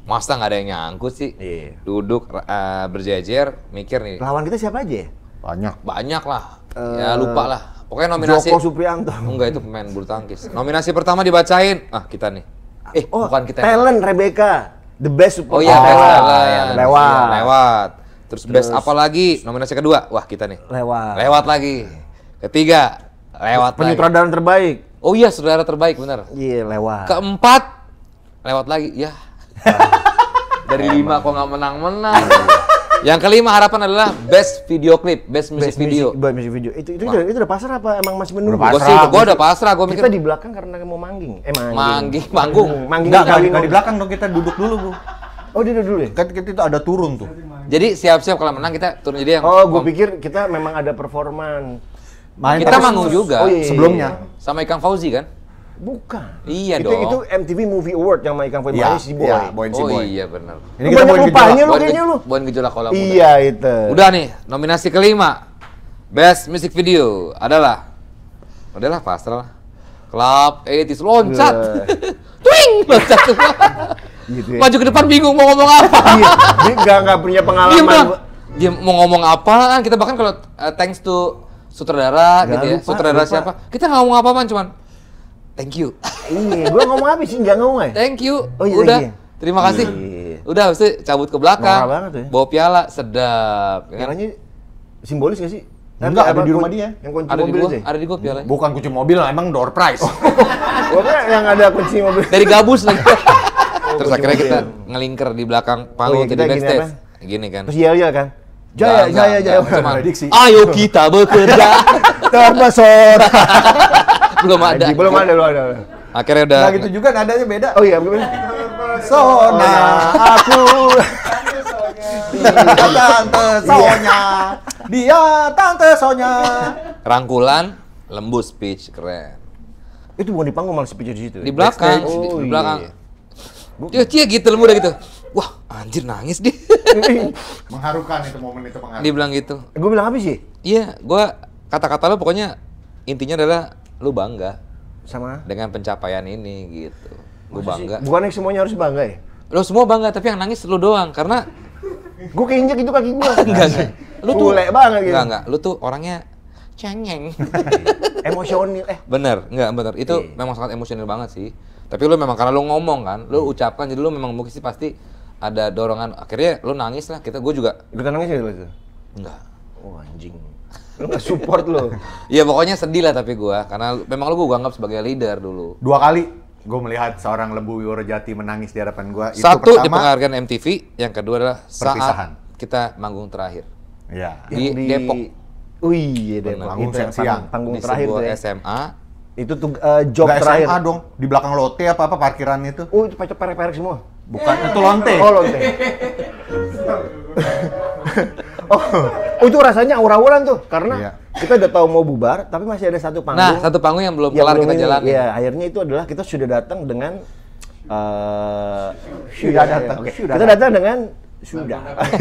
Masa nggak ada yang nyangkut sih? Iya. Duduk uh, berjejer, mikir nih. Lawan kita siapa aja? Ya? Banyak. Banyak lah. Uh, ya lupa lah. Pokoknya nominasi. Joko Suprianto. Enggak itu pemain bulu tangkis. Nominasi pertama dibacain. Ah kita nih. Eh oh, bukan kita. Talent yang... Rebecca. The best support. Oh iya, oh, Best talent. Ya, lewat. Lewat. Terus, Terus best apa lagi? Nominasi kedua. Wah kita nih. Lewat. Lewat lagi. Ketiga Lewat Penyutradaraan terbaik. Oh iya, saudara terbaik benar. Iya, yeah, lewat. Keempat lewat lagi, ya. Dari Emang. lima kok nggak menang-menang. Yang kelima harapan adalah best video clip, best music best video. Music, best music video. Itu itu, udah, itu udah pasrah apa emang masih menunggu? Gue sih gue gua udah pasrah, Gue mikir. Kita di belakang karena mau mangging. Eh mangging. Mangging, manggung. Hmm, mangging enggak, enggak, di belakang dong kita duduk dulu, Bu. Oh, dia duduk dulu ya? Kan kita ada turun tuh. Jadi siap-siap kalau menang kita turun jadi yang Oh, gue pikir kita memang ada performan. Main kita manggung juga oh, iya, iya, iya. sebelumnya sama Ikang Fauzi kan? Bukan. Iya itu, dong. Itu MTV Movie Award yang main Fauzi Boy ya, si Boy. Ya, Boy si oh, Boy. Oh iya benar. Ini kita banyak lupanya lu kayaknya lu. Boy gejolak kolam Iya itu. Udah nih, nominasi kelima. Best Music Video adalah adalah pastel Club 80 loncat. Iya. Twing loncat semua. gitu ya. Maju ke depan bingung mau ngomong apa. iya, dia nggak punya pengalaman. Dia, dia mau ngomong apa Kita bahkan kalau uh, thanks to sutradara Gak gitu ya. sutradara lupa. siapa? Kita nggak ngomong apa apa cuman thank you. iya, gua ngomong apa sih? Enggak ngomong ya? Thank you. Oh, iya, Udah. Terima kasih. Iya. Udah mesti cabut ke belakang. Banget, ya. Bawa piala sedap. Ya kan? Pialanya simbolis gak sih? Enggak, ada di rumah dia. Yang kunci ada mobil di gua, ya? Ada di gua pialanya. Bukan kunci mobil, emang door prize. Oh. gua yang ada kunci mobil. Dari gabus lagi. Oh, Terus akhirnya kita ngelingker di belakang panggung oh, iya, kita backstage. Gini, kan. Terus yel-yel kan. Jaya, nah, jaya, jaya. Enggak, prediksi. Ayo kita bekerja. Terpesona. belum ada. Belum ada, belum ada. Akhirnya udah. Nah gitu juga nadanya beda. Oh iya, gimana? Sona, oh, iya. aku. Tante Sonya. Dia Tante Sonya. Rangkulan, lembut, speech keren. Itu bukan di panggung malah speech di situ. Di belakang, oh, di, belakang. Cie, oh, Cia, iya, iya, gitu lembut gitu wah anjir nangis dia mengharukan itu momen itu Dia bilang gitu gue bilang apa sih iya gue kata-kata lo pokoknya intinya adalah lu bangga sama dengan pencapaian ini gitu lu bangga Bukan yang semuanya harus bangga ya lo semua bangga tapi yang nangis lu doang karena gue keinjek itu kaki gue enggak sih. lu tuh lek banget gitu enggak enggak lu tuh orangnya cengeng emosional eh bener enggak bener itu iya. memang sangat emosional banget sih tapi lu memang karena lu ngomong kan lu hmm. ucapkan jadi lu memang mungkin pasti ada dorongan akhirnya lu nangis lah kita gue juga kita nangis ya itu enggak oh anjing lu gak support lo iya pokoknya sedih lah tapi gue karena memang lu gue anggap sebagai leader dulu dua kali gue melihat seorang lembu jati menangis di hadapan gue. Satu pertama, di penghargaan MTV, yang kedua adalah perpisahan. saat kita manggung terakhir. Ya. Di, di Depok. Wih, iya Depok. Panggung siang, siang. Panggung di terakhir tuh SMA. Ya. Itu tuh uh, job Gak terakhir. SMA dong, di belakang lote apa apa parkiran itu. Oh, itu cepet perek-perek semua. Bukan eh, itu lonte. Oh, lonte. Oh, oh, itu rasanya aura-auran tuh karena iya. kita udah tahu mau bubar tapi masih ada satu panggung. Nah, satu panggung yang belum kelar kita jalan. Iya, akhirnya itu adalah kita sudah datang dengan uh, sudah datang. Okay. Sudah kita datang dengan sudah.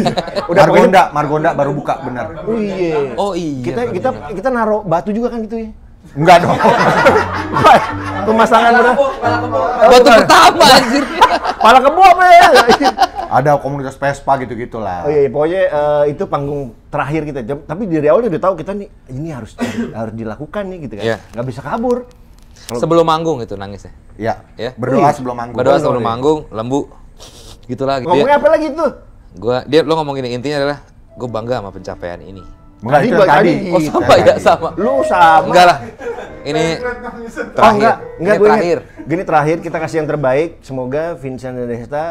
Udah Margonda, Margonda baru buka benar. Oh iya. Oh iya. Kita kita kita naruh batu juga kan gitu ya. Enggak dong. Pemasangan berat. Batu pertama anjir. Pala kebo apa ya? Ada komunitas Vespa gitu-gitu lah. Oh iya, iya pokoknya uh, itu panggung terakhir kita. Tapi dari awal udah tahu kita nih ini harus harus dilakukan nih gitu kan. Yeah. Gak bisa kabur. Kalo... Sebelum manggung itu nangisnya. Iya. Ya. Berdoa sebelum manggung. Berdoa sebelum manggung, lembu. Gitulah gitu. Ya. Ngomongnya apa lagi tuh, Gua dia lo ngomong gini intinya adalah gue bangga sama pencapaian ini Enggak, tadi itu yang tadi. tadi. Oh, sama ya, sama. Lu sama. Enggak lah. Ini terakhir. Oh, enggak, enggak gue terakhir. Gini terakhir kita kasih yang terbaik. Semoga Vincent dan Desta uh,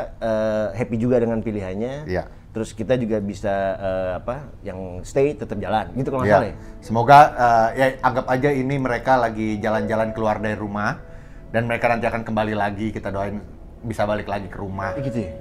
happy juga dengan pilihannya. Iya. Terus kita juga bisa uh, apa yang stay tetap jalan. Gitu kalau iya. ya. Semoga uh, ya anggap aja ini mereka lagi jalan-jalan keluar dari rumah dan mereka nanti akan kembali lagi. Kita doain bisa balik lagi ke rumah. Gitu ya.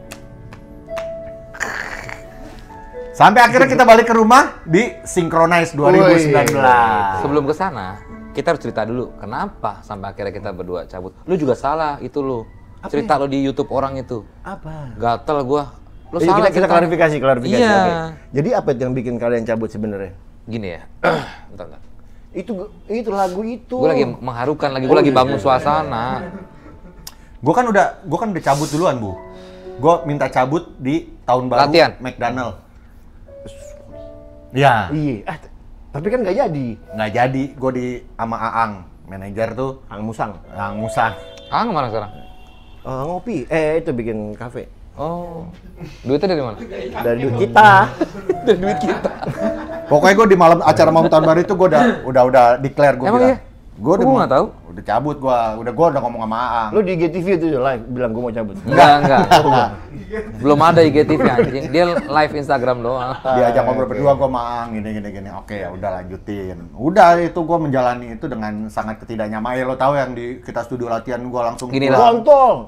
Sampai akhirnya kita balik ke rumah di Synchronize 2019. Iya, iya, iya. Sebelum ke sana, kita harus cerita dulu kenapa sampai akhirnya kita berdua cabut. Lu juga salah itu lu. Apa cerita ya? lo di YouTube orang itu. Apa? Gatel gua. Lu Jadi salah kita, kita klarifikasi, klarifikasi. Iya. Okay. Jadi apa yang bikin kalian cabut sebenarnya? Gini ya. bentar, bentar. Itu itu lagu itu. Gua lagi mengharukan lagi, gua oh, lagi bangun iya, suasana. Iya. Gue kan udah gua kan udah cabut duluan, Bu. Gua minta cabut di tahun baru Latihan. McDonald Iya. Iya. Eh, tapi kan nggak jadi. Nggak jadi. Gue di sama Aang, manajer tuh. Aang Musang. Aang Musang. Aang mana sekarang? Uh, ngopi. Eh itu bikin kafe. Oh, duitnya dari mana? Dari duit kita. dari duit kita. Pokoknya gue di malam acara malam tahun baru itu gue udah udah udah declare gue bilang. Iya? Gue udah nggak tahu. Udah cabut gua. Udah gue udah ngomong sama Aang. Lu di IGTV itu live bilang gue mau cabut. Enggak, enggak. Belum ada IGTV anjing. Dia live Instagram doang. Diajak ngobrol berdua gua sama Aang gini gini gini. Oke, ya udah lanjutin. Udah itu gue menjalani itu dengan sangat ketidaknyaman. Ya lo tahu yang di kita studio latihan gue langsung gini Lah.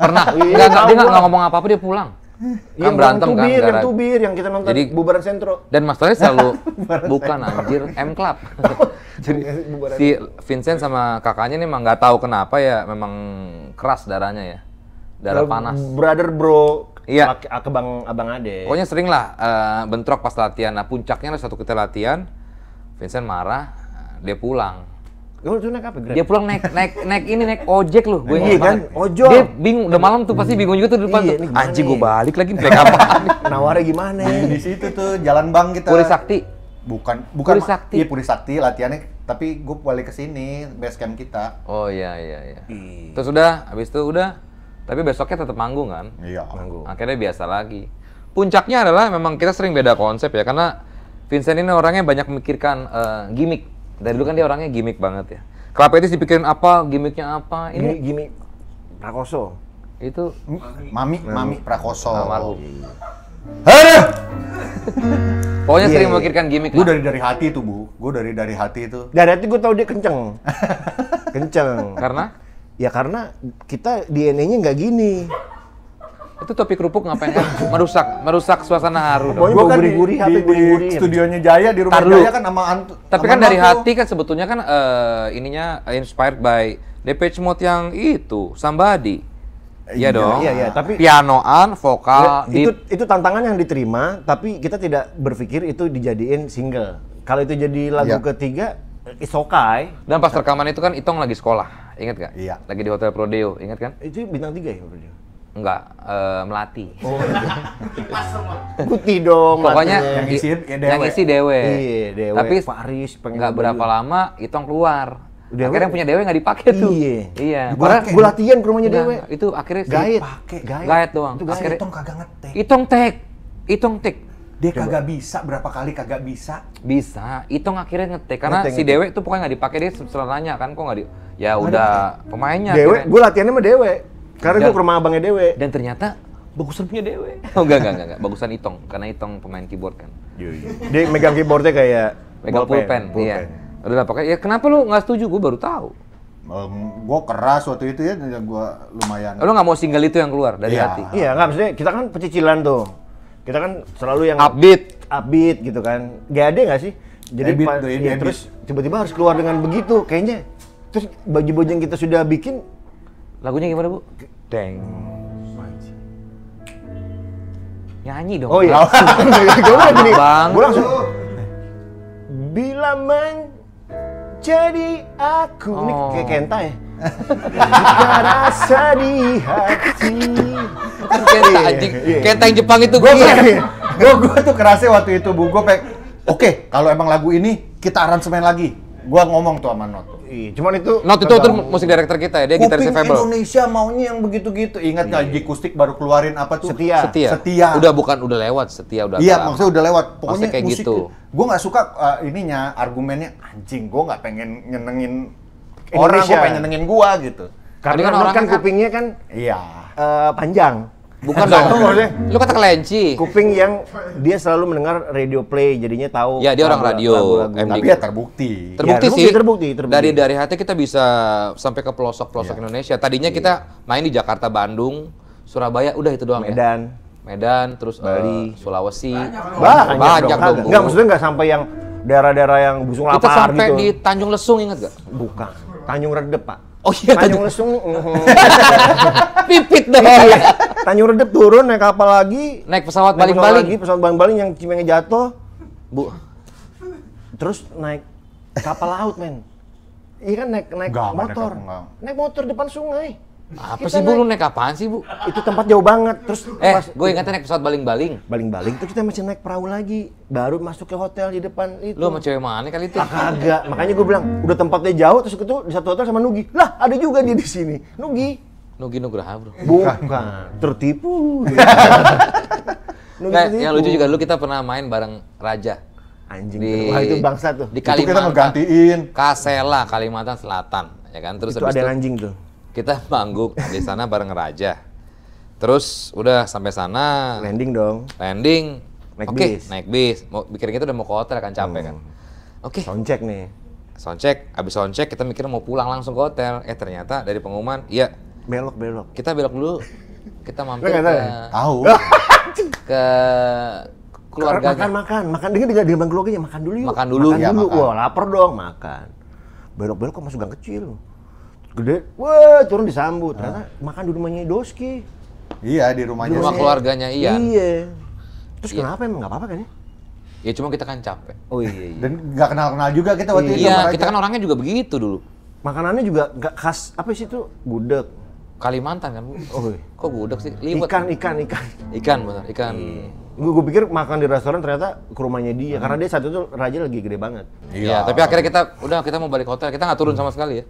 Pernah. Enggak, iya, enggak, dia enggak ngomong apa-apa dia pulang kan ya, berantem kan yang kan, tubir yang kita nonton jadi bubaran sentro dan masalahnya selalu bukan sentro. anjir M Club jadi si Vincent sama kakaknya nih emang nggak tahu kenapa ya memang keras darahnya ya darah panas brother bro iya ah, ke bang abang ade pokoknya sering lah uh, bentrok pas latihan nah puncaknya lah satu kita latihan Vincent marah dia pulang Lu tuh naik apa? Grab? Dia pulang naik naik naik ini naik ojek loh. Gue iya kan, ojol. Dia bingung, udah malam tuh pasti bingung juga tuh di depan. Iya, Anjing gue balik lagi naik apa? Nawarnya gimana? Di situ tuh jalan bang kita. Puri Sakti. Bukan bukan Puri Sakti. Iya Puri Sakti latihannya tapi gue balik ke sini base camp kita. Oh iya iya iya. Hmm. Terus udah habis itu udah tapi besoknya tetap manggung kan? Iya. Manggung. Akhirnya biasa lagi. Puncaknya adalah memang kita sering beda konsep ya karena Vincent ini orangnya banyak memikirkan uh, eh, gimmick dari dulu kan dia orangnya gimmick banget ya. Petis dipikirin apa, gimmicknya apa. Ini gimmick, gimmick Prakoso. Itu Mami, Mami, Prakoso. Almarhum. Iya, iya. Pokoknya iya, sering memikirkan gimmick. Gue dari dari hati itu, Bu. Gue dari dari hati itu. Dari hati gue tau dia kenceng. kenceng. Karena? Ya karena kita DNA-nya nggak gini itu topi kerupuk ngapain kan? merusak, merusak suasana haru. gue kan gurih-gurih, di, di, di studionya Jaya di rumah Tarlu. Jaya kan sama Antu. Tapi kan dari hati kan sebetulnya kan uh, ininya eh, inspired by Depeche Mode yang itu, sambadi Iya, iya dong. Iya, iya. Tapi pianoan, vokal. Ya, itu itu tantangan yang diterima, tapi kita tidak berpikir itu dijadiin single. Kalau itu jadi lagu iya. ketiga, it's okay. Dan pas rekaman itu kan Itong lagi sekolah, ingat gak? Iya. Lagi di Hotel Prodeo, ingat kan? Itu bintang tiga ya Prodeo. Enggak, uh, eh, melati. Oh, iya. Putih dong. Pokoknya yang isi dewe. Yang isi dewe. Iya, dewe. Tapi Paris enggak berapa lama Itong keluar. Dewe. Akhirnya yang punya Dewe nggak dipakai tuh. Iya. Iya. gue latihan ke rumahnya Dewe. Nah, itu akhirnya gait. Pakai gait. Gait doang. Itu gait. akhirnya itong kagak ngetek. Itong tek. Itong tek. Dia Coba. kagak bisa berapa kali kagak bisa. Bisa. Itong akhirnya ngetek karena ngetek, si ngetek. Dewe tuh pokoknya nggak dipakai dia nanya kan kok nggak di. Ya udah pemainnya. Dewe, gue latihannya sama Dewe karena gue ke rumah abangnya Dewe. Dan ternyata bagusan punya Dewe. Oh enggak, enggak, enggak, Bagusan Itong, karena Itong pemain keyboard kan. Iya, iya. Dia megang keyboardnya kayak... Megang pulpen, pulpen. iya. Udah lah pokoknya, ya kenapa lu nggak setuju? Gue baru tahu. Um, gue keras waktu itu ya, gue lumayan. Lo nggak mau single itu yang keluar dari ya. hati? Iya, nggak maksudnya kita kan pecicilan tuh. Kita kan selalu yang upbeat, upbeat gitu kan. Gak ada nggak sih? Jadi habit, pas, ya, iya, terus tiba-tiba harus keluar dengan begitu, kayaknya. Terus baju-baju yang kita sudah bikin, lagunya gimana bu? Deng. Nyanyi dong. Oh iya. gue gini. Bang. Gue langsung. Bila men jadi aku. Oh. Ini kayak kenta ya. rasa di hati. Kan kenta iya, anjing. Iya, iya. Kenta yang Jepang itu gue. Gue tuh kerasa waktu itu bu. Gue pek. Oke, okay, kalau emang lagu ini kita aransemen lagi Gua ngomong tuh sama Not. Iya, cuman itu Not itu tuh musik director kita ya, dia gitaris Fable. Indonesia maunya yang begitu-gitu. Ingat enggak iya, Ji iya. Kustik baru keluarin apa tuh? Setia. Setia. setia. Udah bukan udah lewat, setia udah. Iya, maksudnya udah lewat. Pokoknya kayak musik, gitu. Gua nggak suka uh, ininya argumennya anjing, gua nggak pengen nyenengin Indonesia. orang, gua pengen nyenengin gua gitu. Karena kan orang kan, kan kupingnya kan iya uh, panjang. Bukan dong. Lu kata kelenci. Kuping yang dia selalu mendengar radio play jadinya tahu. Ya, dia orang radio. Lagu, lagu. Ya Tapi ya terbukti. Terbukti, ya, sih. Terbukti, terbukti. Dari dari hati kita bisa sampai ke pelosok-pelosok ya. Indonesia. Tadinya ya. kita main di Jakarta, Bandung, Surabaya, udah itu doang Medan. ya. Medan, terus eh, Bali, uh, Sulawesi. Banyak, banyak, banyak dong. Enggak, maksudnya enggak sampai yang daerah-daerah yang busung lapar gitu. Kita sampai di Tanjung Lesung ingat gak? Bukan. Tanjung Redep, Pak. Oh iya. Tanjung Lesung. Uh-huh. Pipit dong. Iya. iya. Tanjung Redep turun naik kapal lagi. Naik pesawat baling-baling. Naik pesawat baling-baling yang Cimenge jatuh. Bu. Terus naik kapal laut, men. Iya kan naik naik Gak, motor. naik motor depan sungai. Apa kita sih Bu lu naik apaan sih Bu? Itu tempat jauh banget. Terus eh pas... gue ingatnya naik pesawat baling-baling. Baling-baling terus kita masih naik perahu lagi. Baru masuk ke hotel di depan itu. Lu sama cewek mana kali itu? Ah, kagak. Makanya gue bilang udah tempatnya jauh terus itu di satu hotel sama Nugi. Lah, ada juga dia di sini. Nugi. Nugi Nugraha, Bro. Bukan. Tertipu. Nugi nah, eh, tertipu. yang lucu juga lu kita pernah main bareng Raja anjing di, Wah, itu bangsa tuh di Kalimantan itu kita ngegantiin Kasela Kalimantan Selatan ya kan terus itu ada itu, anjing tuh kita manggung di sana bareng Raja. Terus udah sampai sana. Landing dong. Landing. Naik okay, bis. Naik bis. Mau pikir kita udah mau ke hotel kan capek hmm. kan. Oke. Okay. soncek nih. soncek, abis soncek kita mikir mau pulang langsung ke hotel. Eh ternyata dari pengumuman, iya. Belok belok. Kita belok dulu. Kita mampir ke. Tahu. ke ya? keluarga Makan makan makan. Dengan dengan dengan keluarganya makan dulu yuk. Makan dulu. Makan ya, dulu. Makan. Wah lapar dong makan. Belok belok kok masuk gang kecil gede, wah turun disambut. Ah. Ternyata makan di rumahnya Doski. Iya di rumahnya. Di rumah keluarganya Ian. Iya. Terus iya. kenapa emang nggak apa-apa kan ya? Ya cuma kita kan capek. Oh iya. iya. Dan nggak kenal-kenal juga kita waktu iya, itu. Iya kita kan orangnya juga begitu dulu. Makanannya juga nggak khas apa sih itu gudeg. Kalimantan kan? Oh, iya. kok gudeg sih? Libet. Ikan, ikan, ikan. Ikan benar, ikan. Iya. Gue pikir makan di restoran ternyata ke rumahnya dia, hmm. karena dia saat itu raja lagi gede banget. Iya, ya, tapi akhirnya kita udah kita mau balik hotel, kita nggak turun sama sekali ya.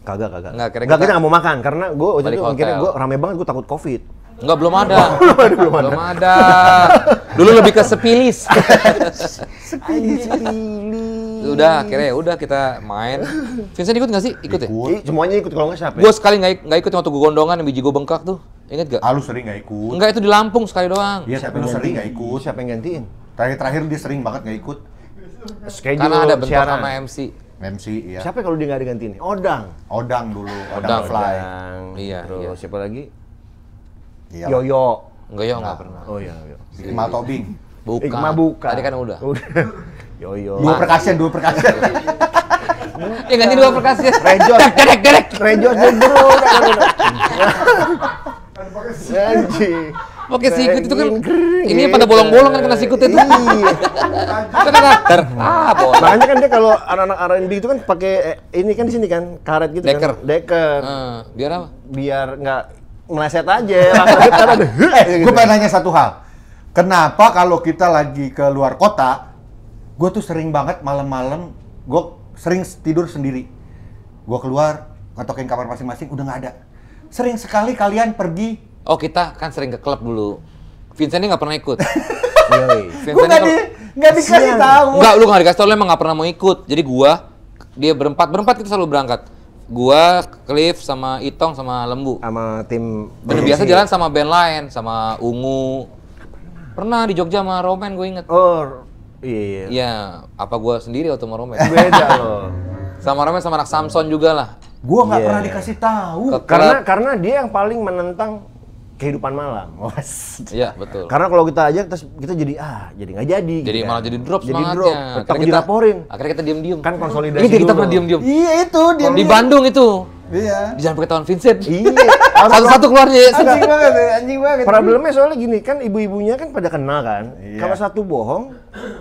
Kagak, kagak. Enggak, kira-kira Enggak, kita nggak mau makan karena gue waktu itu mikirnya gue rame banget gue takut covid. Enggak, belum ada. belum ada, belum ada. Dulu lebih ke sepilis. sepilis, ya Udah, akhirnya ya udah kita main. Vincent ikut nggak sih? Ikut, ya? ikut. ya? Semuanya ikut kalau nggak siapa ya? Gue sekali nggak nggak ikut waktu gue gondongan yang biji gue bengkak tuh. Ingat gak? Ah, lu sering nggak ikut. Enggak, itu di Lampung sekali doang. Iya, siapa yang sering nggak ikut? Siapa yang gantiin? Terakhir-terakhir dia sering banget nggak ikut. Schedule Karena ada bentuk siaran. sama MC. MC iya. Siapa kalau dia nggak ini? Odang. Odang dulu, Odang, Fly. Iya, Terus iya. siapa lagi? Iya. Yoyo. Yoyo nggak nah. pernah. Oh iya, Yoyo. Iya. Iqmal Tobing. Bukan. Ima buka. Tadi kan udah. Yoyo. Dua perkasian, dua perkasian. ya ganti dua perkasian. Rejo. Derek, derek, Rejo, derek. Anji pakai sikut itu kan ini gitu. pada bolong-bolong kan kena sikut itu. Iya. Kan Ah, Makanya kan dia kalau anak-anak R&B itu kan pakai eh, ini kan di sini kan karet gitu Deker. kan. Deker. Hmm. biar apa? Biar nggak meleset aja. Eh, gitu gue kan. pengen nanya satu hal. Kenapa kalau kita lagi ke luar kota, gue tuh sering banget malam-malam gue sering tidur sendiri. Gue keluar, ngetokin kamar masing-masing, udah nggak ada. Sering sekali kalian pergi oh kita kan sering ke klub dulu. Vincent ini nggak pernah ikut. Iya, iya. gue nggak di, gak dikasih tahu. Nggak, lu nggak dikasih tahu, lu emang nggak pernah mau ikut. Jadi gua, dia berempat, berempat kita selalu berangkat. Gua, Cliff, sama Itong, sama Lembu. Sama tim... Bener biasa jalan sama band lain, sama Ungu. Pernah di Jogja sama Roman, gue inget. Oh, iya, iya. Iya, apa gua sendiri atau sama Roman? Beda loh. Sama Roman sama anak Samson juga lah. Gua nggak pernah dikasih tahu. Karena karena dia yang paling menentang kehidupan malam. Was. Iya, betul. Karena kalau kita aja, terus kita jadi ah, jadi nggak jadi. Jadi gitu malah kan. jadi drop Jadi drop. Tetap kita, dilaporin. Akhirnya kita diam-diam. Kan konsolidasi Ini kita pernah diam-diam. Iya, itu diam Di Bandung itu. Iya. Jangan pakai tahun Vincent. Iya. Satu-satu keluarnya. Anjing banget, eh, anjing banget. Problemnya soalnya gini kan ibu-ibunya kan pada kenal kan. Iya. Kalau satu bohong,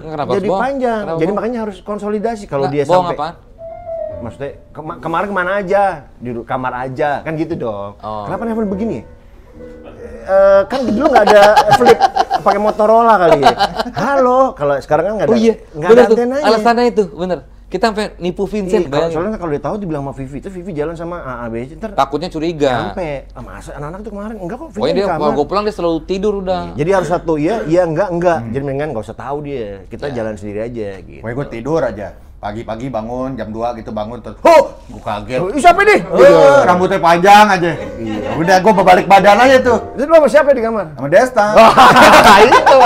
Kenapa jadi bohong? panjang. Kenapa jadi bohong? makanya harus konsolidasi kalau nah, dia bohong sampai. Bohong apa? Maksudnya kema kemarin kemana aja? Di kamar aja kan gitu dong. Oh. Kenapa nelfon begini? Uh, kan dulu nggak ada flip pakai Motorola kali ya. Halo, kalau sekarang kan nggak oh ada. Oh iya, nggak ada antena. Alasannya itu, bener. Kita sampai nipu iya, Vincent. Iya, kalau, soalnya kalau dia tahu dibilang sama Vivi itu Vivi jalan sama AAB ntar takutnya curiga. Sampai sama anak-anak tuh kemarin enggak kok Vivi Pokoknya dia kalau gue pulang dia selalu tidur udah. Iya, jadi harus satu iya, iya enggak enggak. Hmm. Jadi mendingan gak usah tahu dia. Kita ya. jalan sendiri aja gitu. Pokoknya gue tidur aja pagi-pagi bangun jam 2 gitu bangun terus oh gue kaget oh, siapa ini? Iya, oh, rambutnya panjang aja iya udah gue berbalik badan aja tuh itu lo sama siapa di kamar sama Desta itu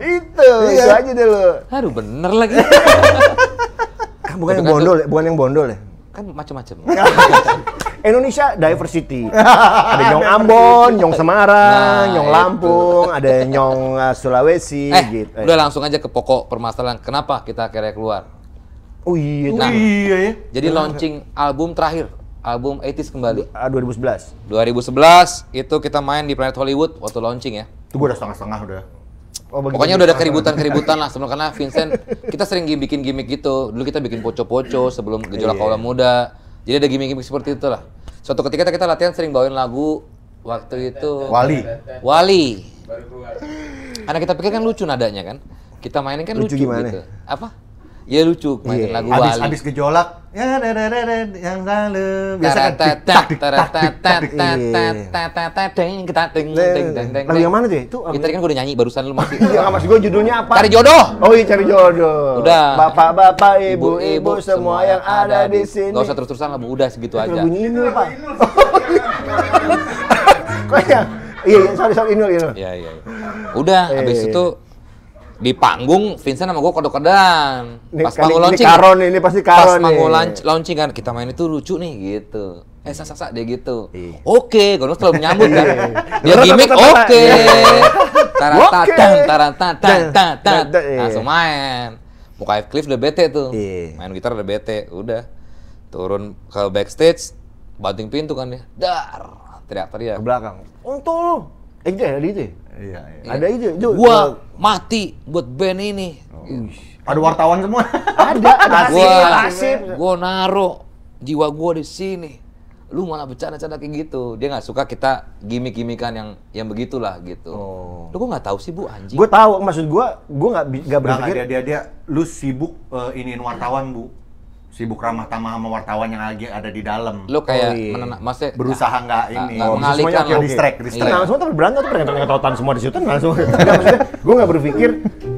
itu iya. itu aja lo aduh bener lagi kan bukan yang bondol ya bukan yang bondol ya kan macam-macam Indonesia diversity. ada nyong Ambon, nyong Semarang, nah, nyong Lampung, ada nyong eh, Sulawesi eh, gitu. Udah langsung aja ke pokok permasalahan. Kenapa kita akhirnya keluar? Oh iya. Nah, oh iya ya. Jadi oh, launching album terakhir, album 80s kembali. 2011. Ah, 2011 itu kita main di Planet Hollywood waktu launching ya. Itu gua udah setengah-setengah udah. Oh, Pokoknya udah ada keributan-keributan lah sebelum karena Vincent kita sering bikin gimmick gitu. Dulu kita bikin poco-poco sebelum gejolak kaula iya. muda. Jadi ada gimmick-gimmick seperti itu lah. Suatu ketika kita latihan sering bawain lagu waktu itu Wali. Wali. Karena kita pikir kan lucu nadanya kan. Kita mainin kan lucu, lucu gimana? gitu. Apa? Iya, iya. Ya lucu main ya, yeah. lagu ya, abis, Wali. Abis gejolak ya yang lalu biasa kan tak tak iya. Lagu yang mana sih Itu tadi kan gue udah nyanyi barusan lu masih. Iya masih gue judulnya apa? Cari jodoh. Oh iya cari jodoh. Udah. Bapak-bapak, ibu-ibu semua yang ada di sini. Gak usah terus-terusan lah, udah segitu aja. Lagu dulu, Pak. Kok ya? Iya, sorry sorry Inul Inul. Iya iya. Udah habis itu di panggung Vincent sama gue kodok-kodokan pas kan mau panggung launching karon ini pasti karon pas mau launching kan kita main itu lucu nih gitu eh sasa sasa dia gitu iya. oke oke gue selalu menyambut kan iya. dia gimmick oke tarata tang tarata tang iya. langsung main muka Cliff udah bete tuh main gitar udah bete udah turun ke backstage banting pintu kan dia dar teriak-teriak ke belakang untung Eh ya, ada itu ya? Iya, iya. Ada itu. Ya? itu. Gua eh, mati buat band ini. Oh. Ada wartawan semua. ada, ada gua, asip. Gua naruh jiwa gua di sini. Lu malah bercanda-canda kayak gitu. Dia nggak suka kita gimmick-gimmickan yang yang begitulah gitu. Oh. Lu gua nggak tahu sih Bu anjing. Gua tahu maksud gua, gua nggak nggak berpikir. dia, dia dia lu sibuk uh, iniin wartawan Bu sibuk ramah tamah sama wartawan yang lagi ada di dalam. Lu kayak oh, iya. berusaha nggak ini. Gak, oh, mengalihkan lo. Distrack, iya. distrek. Nah, semua tapi berantem tuh ternyata ketahuan semua di situ nah semua. gue nggak berpikir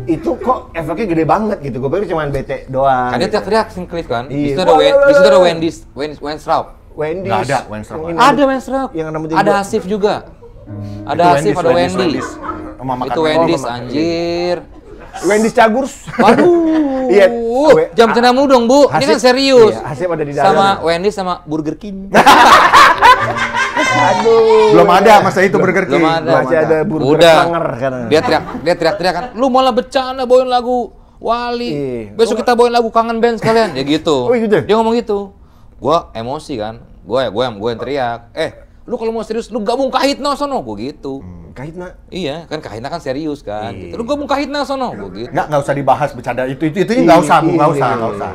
itu kok efeknya gede banget gitu. Gue pikir cuma bete doang. Kan gitu. dia teriak sing singklif kan. Iya. itu Di situ ada di situ ada Wendy's, Wendy's, Wenstraub. Wendy's. ada Wendy's Ada Wenstraub. Yang Ada Hasif juga. Ada Hasif, ada Wendy. Itu Wendy's oh, anjir. Wendy Cagur. Waduh. Iya. Jam cina mulu dong, Bu. Hasil, ini kan serius. Iya, hasil ada di dalam. Sama Wendy sama Burger King. Aduh. Belum ada masa itu Burger King. Belum ada. Masih ada Burger Udah. Kanger, kan. Dia teriak, dia teriak-teriak kan. Lu malah bercanda bawain lagu Wali. Iya. Besok kita bawain lagu Kangen Band sekalian. Ya gitu. Oh, gitu. Dia ngomong gitu. Gua emosi kan. Gua ya, gua yang gua yang teriak. Eh, lu kalau mau serius lu gabung kahitna sono gue gitu hmm, kahitna iya kan kahitna kan serius kan lu iya. gitu. lu gabung kahitna sono gue gitu nggak nggak usah dibahas bercanda itu itu itu nggak usah iya. nggak usah nggak usah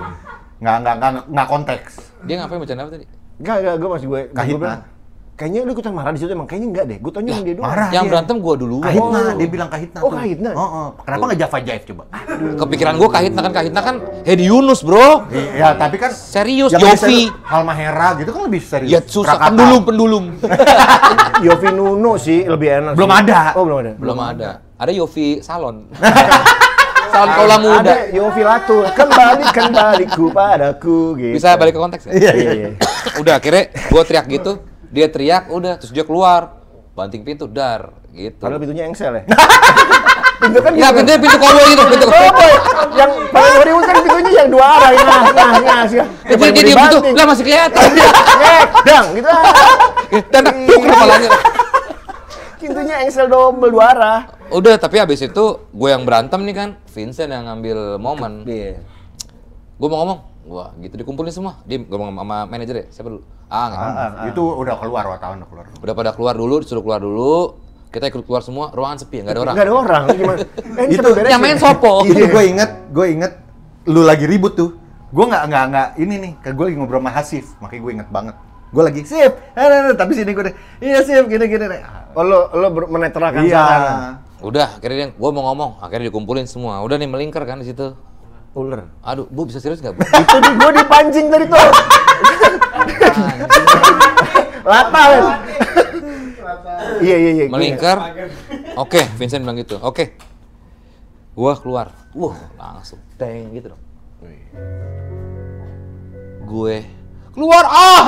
nggak nggak nggak konteks dia ngapain bercanda apa tadi nggak nggak gue masih gue kahitna gue Kayaknya lu ikutan marah di situ emang kayaknya enggak deh. Gue tanya ya, dia dulu. Marah. Yang berantem gua dulu. Kahitna, oh. dia bilang Kahitna. Oh, tuh. Kahitna. Oh, oh. Kenapa enggak Java Jive coba? Aduh. Kepikiran gua Kahitna kan Kahitna kan Hedi Yunus, Bro. Iya, tapi kan serius Yofi. Halmahera gitu kan lebih serius. Ya susah Krakata. pendulum pendulum. Yofi Nuno sih lebih enak. Belum sih. ada. Oh, belum ada. Belum, belum ada. ada. Ada Yofi Salon. Salon Kaula Muda. Ada Yofi Latu Kembali kembaliku padaku gitu. Bisa balik ke konteks ya? Iya, iya. iya. Udah akhirnya gua teriak gitu dia teriak, udah, terus dia keluar, banting pintu, dar, gitu. Padahal pintunya engsel ya. pintu kan ya gitu. pintunya pintu koboi gitu pintu oh, koboi yang paling Hollywood kan pintunya yang dua arah nah nah nah sih itu dia di pintu lah masih kelihatan iya, eh, dang gitu iya, dan buk kepalanya pintunya engsel double dua arah udah tapi habis itu gue yang berantem nih kan Vincent yang ngambil momen iya. gue mau ngomong wah gitu dikumpulin semua dia ngomong sama manajer ya siapa dulu Ah, ah, ah, ah, Itu udah keluar wartawan udah keluar. Udah pada keluar dulu, disuruh keluar dulu. Kita ikut keluar semua, ruangan sepi, enggak ada orang. Enggak ada orang, gimana? Eh, itu yang main ya? sopo. itu iya. gue inget, gue inget, lu lagi ribut tuh. Gue enggak enggak enggak ini nih, kayak gue lagi ngobrol sama Hasif, makanya gue inget banget. Gue lagi sip, eh, eh, eh tapi sini gue deh, iya sip, gini gini deh. Oh, lo lo menetrakan iya. sana. Udah, akhirnya gue mau ngomong, akhirnya dikumpulin semua. Udah nih melingkar kan di situ. Ular. Aduh, bu bisa serius nggak bu? itu di, gue dipancing tadi tuh. Lata Iya iya iya. Melingkar. Oke, okay, Vincent bilang gitu. Oke. Okay. Wah, keluar. Wah, langsung. Teng gitu dong. Gue keluar ah.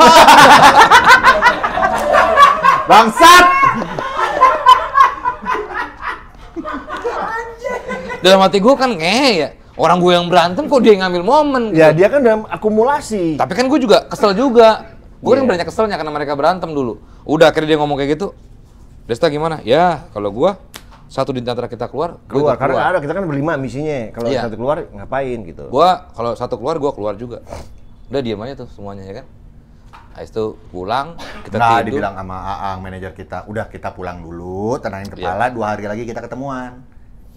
Bangsat. Dalam hati gue kan nge ya Orang gue yang berantem kok dia yang ngambil momen. Ya, gitu. Ya dia kan dalam akumulasi. Tapi kan gue juga kesel juga. Gue yeah. Kan yang banyak keselnya karena mereka berantem dulu. Udah akhirnya dia ngomong kayak gitu. Desta gimana? Ya kalau gue satu di antara kita keluar, keluar, keluar. karena ada kita kan berlima misinya. Kalau yeah. satu keluar ngapain gitu? Gua kalau satu keluar gue keluar juga. Udah diam aja tuh semuanya ya kan. Habis itu pulang, kita nah, tidur. dibilang sama Aang manajer kita, udah kita pulang dulu, tenangin iya. kepala, yeah. dua hari lagi kita ketemuan.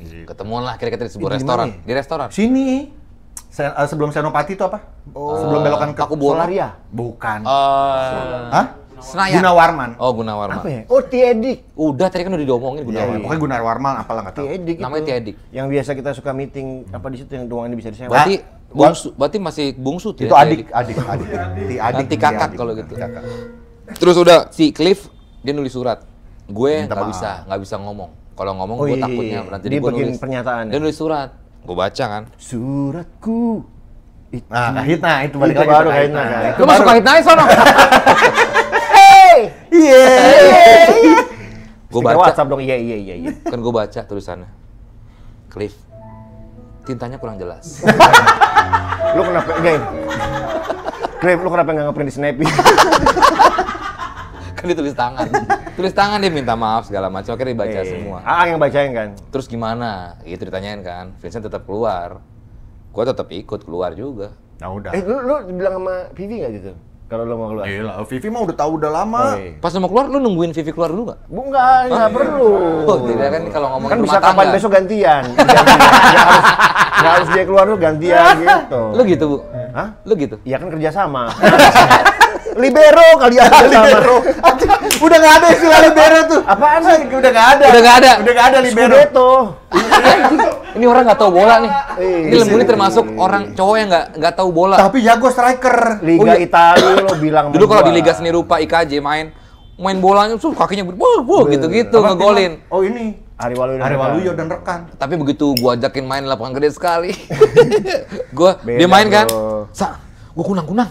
Gitu. Ketemuan lah kira-kira di sebuah Ini restoran. Dimana? Di restoran. Sini. Se uh, eh, sebelum Senopati itu apa? Oh. Sebelum belokan ke Solaria? Bukan. Uh, Hah? Senayan. Warman. Oh, Warman. Apa ya? Oh, Tiedik. Udah tadi kan udah diomongin Gunawarman. Iya, iya. pokoknya Warman apalah enggak tahu. Tiedik. Namanya Tiedik. Yang biasa kita suka meeting apa di situ yang ini bisa disewa. Berarti bungsu, berarti masih bungsu tuh ya, Itu ya, adik, adik, adik. adik. Nanti kakak kalau gitu. Kakak. Terus udah si Cliff dia nulis surat. Gue nggak bisa, nggak bisa ngomong kalau ngomong oh, gue iya, iya, takutnya iya. jadi gue pernyataan ya? dia nulis surat gue baca kan suratku nah, hmm. itu. Nah, kahitna itu balik lagi baru kahitna. kahitna. Nah, lu masuk kahitna aja sono. hey! Iya. iya, iya. gue baca. WhatsApp dong. Iya iya iya iya. Kan gue baca tulisannya. Cliff. Tintanya kurang jelas. lu kenapa enggak Cliff, lu kenapa nggak ngeprint di Snappy? kan ditulis tangan tulis tangan dia minta maaf segala macam akhirnya dibaca e, semua Aang ah, ah, yang bacain kan terus gimana Itu iya, ditanyain kan Vincent tetap keluar gue tetap ikut keluar juga nah udah eh lu, lu bilang sama Vivi nggak gitu kalau lo mau keluar. Iya lah. Vivi mah udah tahu udah lama. Oh, iya. Pas mau keluar lu nungguin Vivi keluar dulu gak? Bu enggak, enggak iya. perlu. Oh, tidak kan kalau ngomong kan bisa kapan besok gantian. Enggak harus, harus dia keluar lu gantian gitu. Lu gitu, Bu? Hah? Lu gitu? Iya kan kerja sama. libero kali ya libero udah nggak ada istilah libero tuh apaan sih udah nggak ada udah nggak ada udah nggak ada libero tuh. ini orang nggak tahu bola nih iya. ini lembuni termasuk orang cowok yang nggak nggak tahu bola tapi jago ya, striker liga oh, iya. Italia lo bilang dulu kalau di liga seni rupa IKJ main main bolanya tuh kakinya wuh gitu-gitu ngegolin oh ini Hari Waluyo dan, Waluyo dan rekan. Tapi begitu gua ajakin main lapangan gede sekali. gua dia main kan? gue kunang-kunang.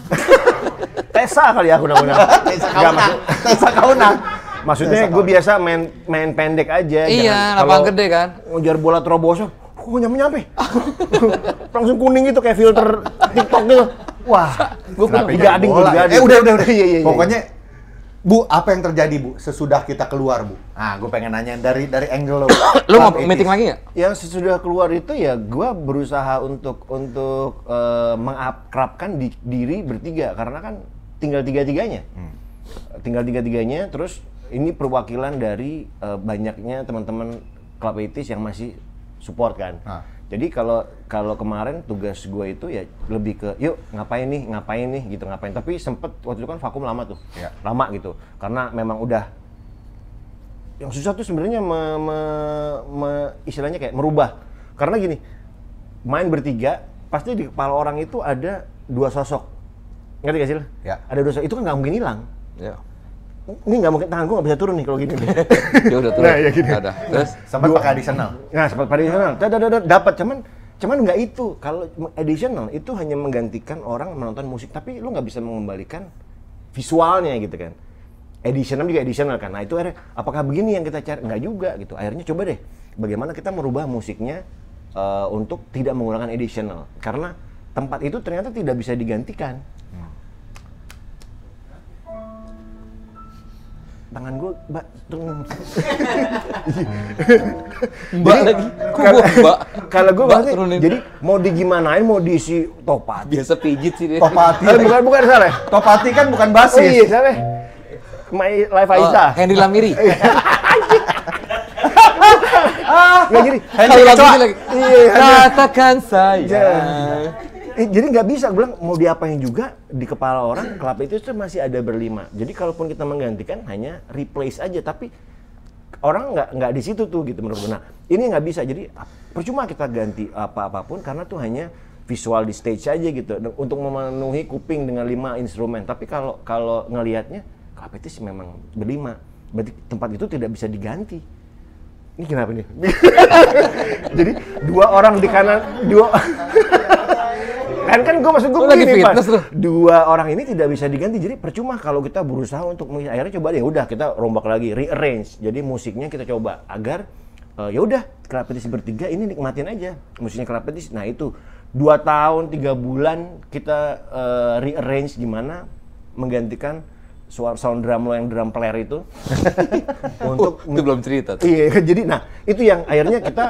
Tesa kali ya kunang-kunang. Tesa kaunang. Tesa kaunang. Maksudnya gue biasa main main pendek aja. Iya, lapangan gede kan. Ngejar bola terobosan, kok oh, nyampe nyampe. Langsung kuning itu kayak filter TikTok gitu. Wah, gue kunang. Digading, digading. Eh udah udah udah. Iya, iya, iya. Pokoknya Bu, apa yang terjadi Bu sesudah kita keluar Bu? Ah, gue pengen nanya dari dari angle lo. lo mau meeting lagi nggak? Ya sesudah keluar itu ya gue berusaha untuk untuk uh, eh, mengakrabkan di, diri bertiga karena kan tinggal tiga tiganya, hmm. tinggal tiga tiganya. Terus ini perwakilan dari uh, banyaknya teman-teman klub yang masih support kan. Ah. Jadi kalau kalau kemarin tugas gue itu ya lebih ke yuk ngapain nih ngapain nih gitu ngapain. Tapi sempet waktu itu kan vakum lama tuh, ya. lama gitu. Karena memang udah yang susah tuh sebenarnya me, me, me, istilahnya kayak merubah. Karena gini main bertiga pasti di kepala orang itu ada dua sosok. Ngerti gak sih? Ya. Ada dua sosok itu kan nggak mungkin hilang. Ya ini nggak mungkin tangan gue nggak bisa turun nih kalau gini nih. ya udah turun. Nah, ya gini. Ada. Terus sempat pakai additional. Nah, sempat pakai additional. Dapat cuman cuman nggak itu. Kalau additional itu hanya menggantikan orang menonton musik, tapi lu nggak bisa mengembalikan visualnya gitu kan. Additional juga additional kan. Nah, itu akhirnya apakah begini yang kita cari? Nggak juga gitu. Akhirnya coba deh bagaimana kita merubah musiknya uh, untuk tidak menggunakan additional karena tempat itu ternyata tidak bisa digantikan tangan gue mbak mbak lagi kok gue mbak kalau gue banget jadi mau digimanain mau diisi topati biasa pijit sih dia topati eh, bukan bukan salah topati kan bukan basis oh iya salah My Life Aiza. Oh, Henry Lamiri. ah, nggak jadi. Henry Lamiri lagi. Iya, Katakan saya. Iya. Eh, jadi nggak bisa gue bilang mau diapain juga di kepala orang klub itu tuh masih ada berlima. Jadi kalaupun kita menggantikan hanya replace aja tapi orang nggak nggak di situ tuh gitu menurut gue. Nah, ini nggak bisa. Jadi ah, percuma kita ganti apa apapun karena tuh hanya visual di stage aja gitu nah, untuk memenuhi kuping dengan lima instrumen. Tapi kalau kalau ngelihatnya klub itu sih memang berlima. Berarti tempat itu tidak bisa diganti ini kenapa nih? Jadi dua orang di kanan, dua kan kan gue maksud gue lagi fitness dua orang ini tidak bisa diganti jadi percuma kalau kita berusaha untuk akhirnya coba ya udah kita rombak lagi rearrange jadi musiknya kita coba agar uh, ya udah kerapetis bertiga ini nikmatin aja musiknya kerapetis nah itu dua tahun tiga bulan kita uh, rearrange gimana menggantikan suara sound drum lo yang drum player itu untuk uh, itu belum cerita tuh. iya jadi nah itu yang akhirnya kita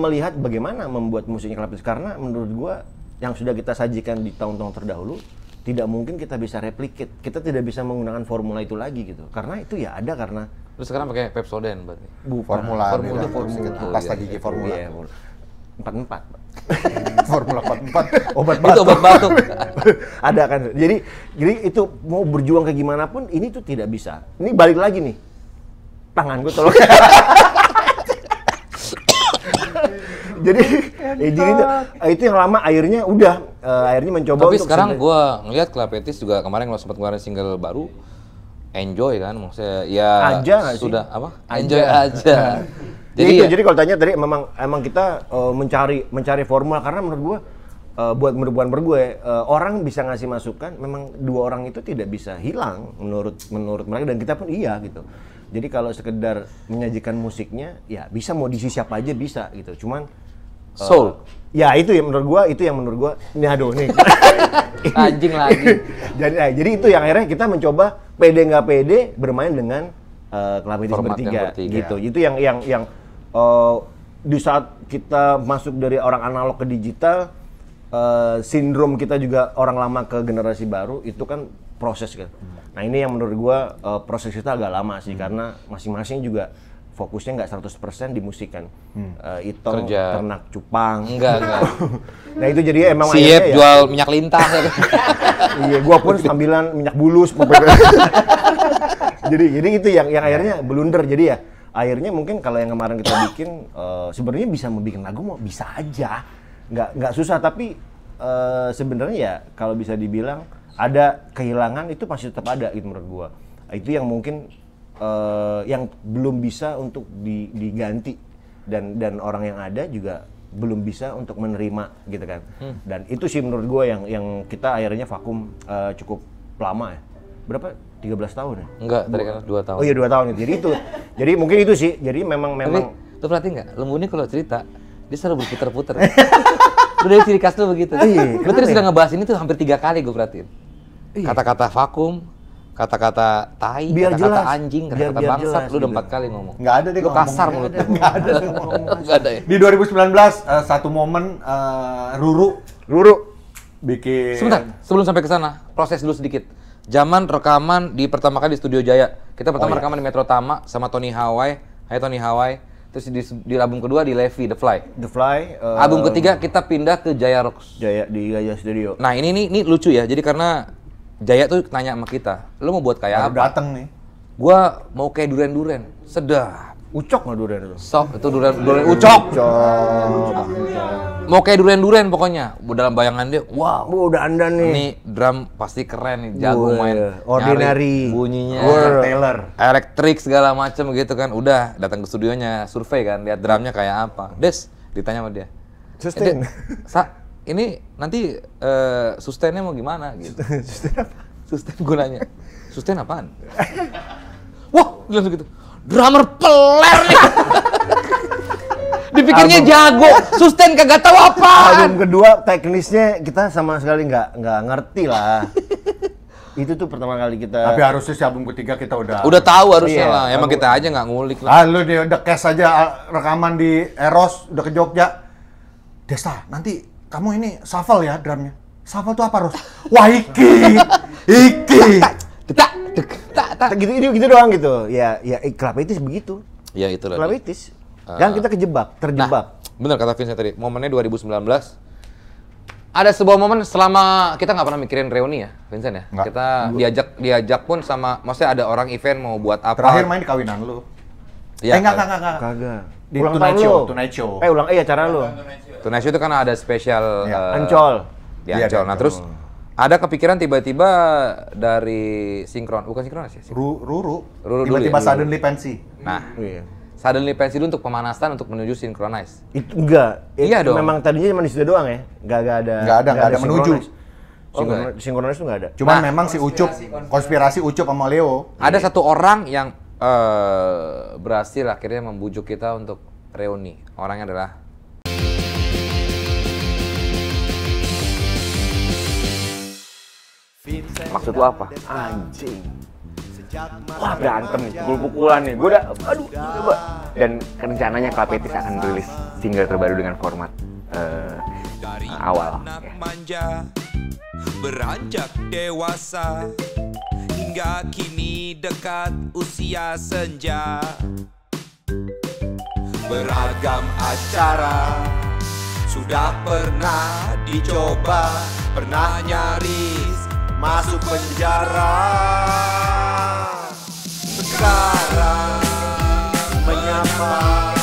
melihat bagaimana membuat musiknya kerapetis karena menurut gua yang sudah kita sajikan di tahun-tahun terdahulu tidak mungkin kita bisa replicate. Kita tidak bisa menggunakan formula itu lagi gitu. Karena itu ya ada karena Terus sekarang pakai Pepsodent berarti. Bu, formula. Formula itu formula. Pasta gigi formula. empat iya, formula. empat formula obat batuk. Itu obat batuk. ada kan. Jadi jadi itu mau berjuang ke gimana pun ini tuh tidak bisa. Ini balik lagi nih. Tangan gue tolong. jadi ya, jadi itu yang lama Airnya udah uh, eh, akhirnya mencoba tapi untuk sekarang gue ngeliat Klapetis juga kemarin kalau sempat ngeluarin single baru enjoy kan maksudnya ya aja sudah sih? apa enjoy aja, aja. jadi ya itu ya. jadi kalau tanya tadi memang emang kita uh, mencari mencari formula karena menurut gue uh, buat merubuan bergue ya, uh, orang bisa ngasih masukan memang dua orang itu tidak bisa hilang menurut menurut mereka dan kita pun iya gitu jadi kalau sekedar menyajikan musiknya ya bisa mau diisi siapa aja bisa gitu cuman Eh, soul. ya itu yang menurut gua itu yang menurut gua ini aduh nih anjing lagi jadi eh, jadi itu yang akhirnya kita mencoba PD nggak PD bermain dengan uh, eh, klamitis bertiga, bertiga gitu itu yang yang yang uh, di saat kita masuk dari orang analog ke digital uh, sindrom kita juga orang lama ke generasi baru itu kan proses kan hmm. nah ini yang menurut gua uh, proses kita agak lama sih hmm. karena masing-masing juga fokusnya nggak 100% di musik kan. Hmm. Uh, eh, itu ternak cupang. Enggak, enggak. nah itu jadi emang Siap ya, jual minyak lintah. Ya kan? iya, gua pun sambilan minyak bulus. jadi jadi itu yang yang akhirnya blunder jadi ya akhirnya mungkin kalau yang kemarin kita bikin uh, sebenarnya bisa membuat lagu mau bisa aja nggak nggak susah tapi uh, sebenarnya ya kalau bisa dibilang ada kehilangan itu masih tetap ada gitu menurut gua itu yang mungkin uh, yang belum bisa untuk di, diganti dan dan orang yang ada juga belum bisa untuk menerima gitu kan hmm. dan itu sih menurut gue yang yang kita akhirnya vakum uh, cukup lama ya berapa 13 tahun ya enggak dari kan dua tahun oh iya dua tahun ya. jadi itu jadi mungkin itu sih jadi memang memang tuh berarti nggak lembu ini kalau cerita dia selalu berputar-putar udah dari ciri khas lu begitu iya, berarti tadi sudah ngebahas ini tuh hampir tiga kali gue perhatiin iya. kata-kata vakum kata-kata tai, kata-kata anjing, kata-kata bangsat, lu udah empat kali ngomong. Nggak ada deh lu kasar mulut. Nggak ada. Nggak ada. ya. Di 2019 uh, eh, satu momen uh, Ruru Ruru bikin Sebentar, sebelum sampai ke sana, proses dulu sedikit. Zaman rekaman di pertama kali di Studio Jaya. Kita pertama oh, iya. rekaman di Metro Tama sama Tony Hawaii. Hai Tony Hawaii. Terus di, di album kedua di Levi The Fly. The Fly. Uh, album ketiga kita pindah ke Jaya Rocks. Jaya di Jaya Studio. Nah, ini ini, ini lucu ya. Jadi karena Jaya tuh nanya sama kita, lu mau buat kayak Baru apa? Dateng nih. Gua mau kayak duren duren, Sedah. Ucok nggak duren itu? Sok itu duren duren ucok. Mau kayak duren duren pokoknya. Dalam bayangan dia, wah, bu udah anda nih. Ini drum pasti keren nih, jago main. Iya. Ordinary. bunyinya. Taylor. Elektrik segala macem gitu kan. Udah datang ke studionya, survei kan, lihat drumnya kayak apa. Des, ditanya sama dia. Justin. Eh, ini nanti uh, sustainnya mau gimana gitu. sustain apa? Sustain gunanya. Sustain apaan? Wah, langsung gitu. Drummer peler nih. Dipikirnya album. jago, sustain kagak tahu apa. Album kedua teknisnya kita sama sekali nggak nggak ngerti lah. itu tuh pertama kali kita tapi harusnya si album ketiga kita udah udah tahu harusnya iya, lah emang kita aja nggak ngulik lah lalu ah, dia udah cash aja ah, rekaman di Eros udah ke Jogja Desta nanti kamu ini shuffle ya drumnya. Shuffle tuh apa, Ros? Wah, iki. Iki. Tak tak tak tak gitu gitu doang gitu. Ya ya eh, kelapa itu begitu. Ya itulah. Kelapa itu Dan ah. kita kejebak, terjebak. Nah, bener kata Vincent tadi, momennya 2019 ada sebuah momen selama kita nggak pernah mikirin reuni ya, Vincent ya. Enggak. Kita diajak diajak pun sama, maksudnya ada orang event mau buat apa. Terakhir main di kawinan lu. Ya, eh, enggak, enggak, enggak. Kagak. Di ulang tahun lu. Tunai Show. Eh, ulang eh acara lu. Tunas itu kan ada spesial ya. uh, eh, Ancol. Di iya, Ancol. Ya, Nah, terus ada kepikiran tiba-tiba dari sinkron, bukan sinkron sih. ruru. Ruru tiba-tiba ya? suddenly pensi. Nah. Oh, iya. Suddenly pensi dulu untuk pemanasan untuk menuju sinkronize. Itu enggak. It, iya dong. Memang tadinya cuma di situ doang ya. Enggak ada. Enggak ada, enggak ada, ada menuju. Sinkronis, oh, sinkronis itu nggak ada. Cuma nah, memang si Ucup, konspirasi, konspirasi Ucup sama Leo. Ada yeah. satu orang yang uh, berhasil akhirnya membujuk kita untuk reuni. Orangnya adalah Maksud lu apa? Anjing. Wah berantem nih, pukul-pukulan nih. Gue udah, aduh, coba. Dan rencananya Klapetis akan rilis single terbaru dengan format uh, uh awal. Anak ya. manja, beranjak dewasa, hingga kini dekat usia senja. Beragam acara sudah pernah dicoba, pernah nyaris masuk penjara sekarang menyapa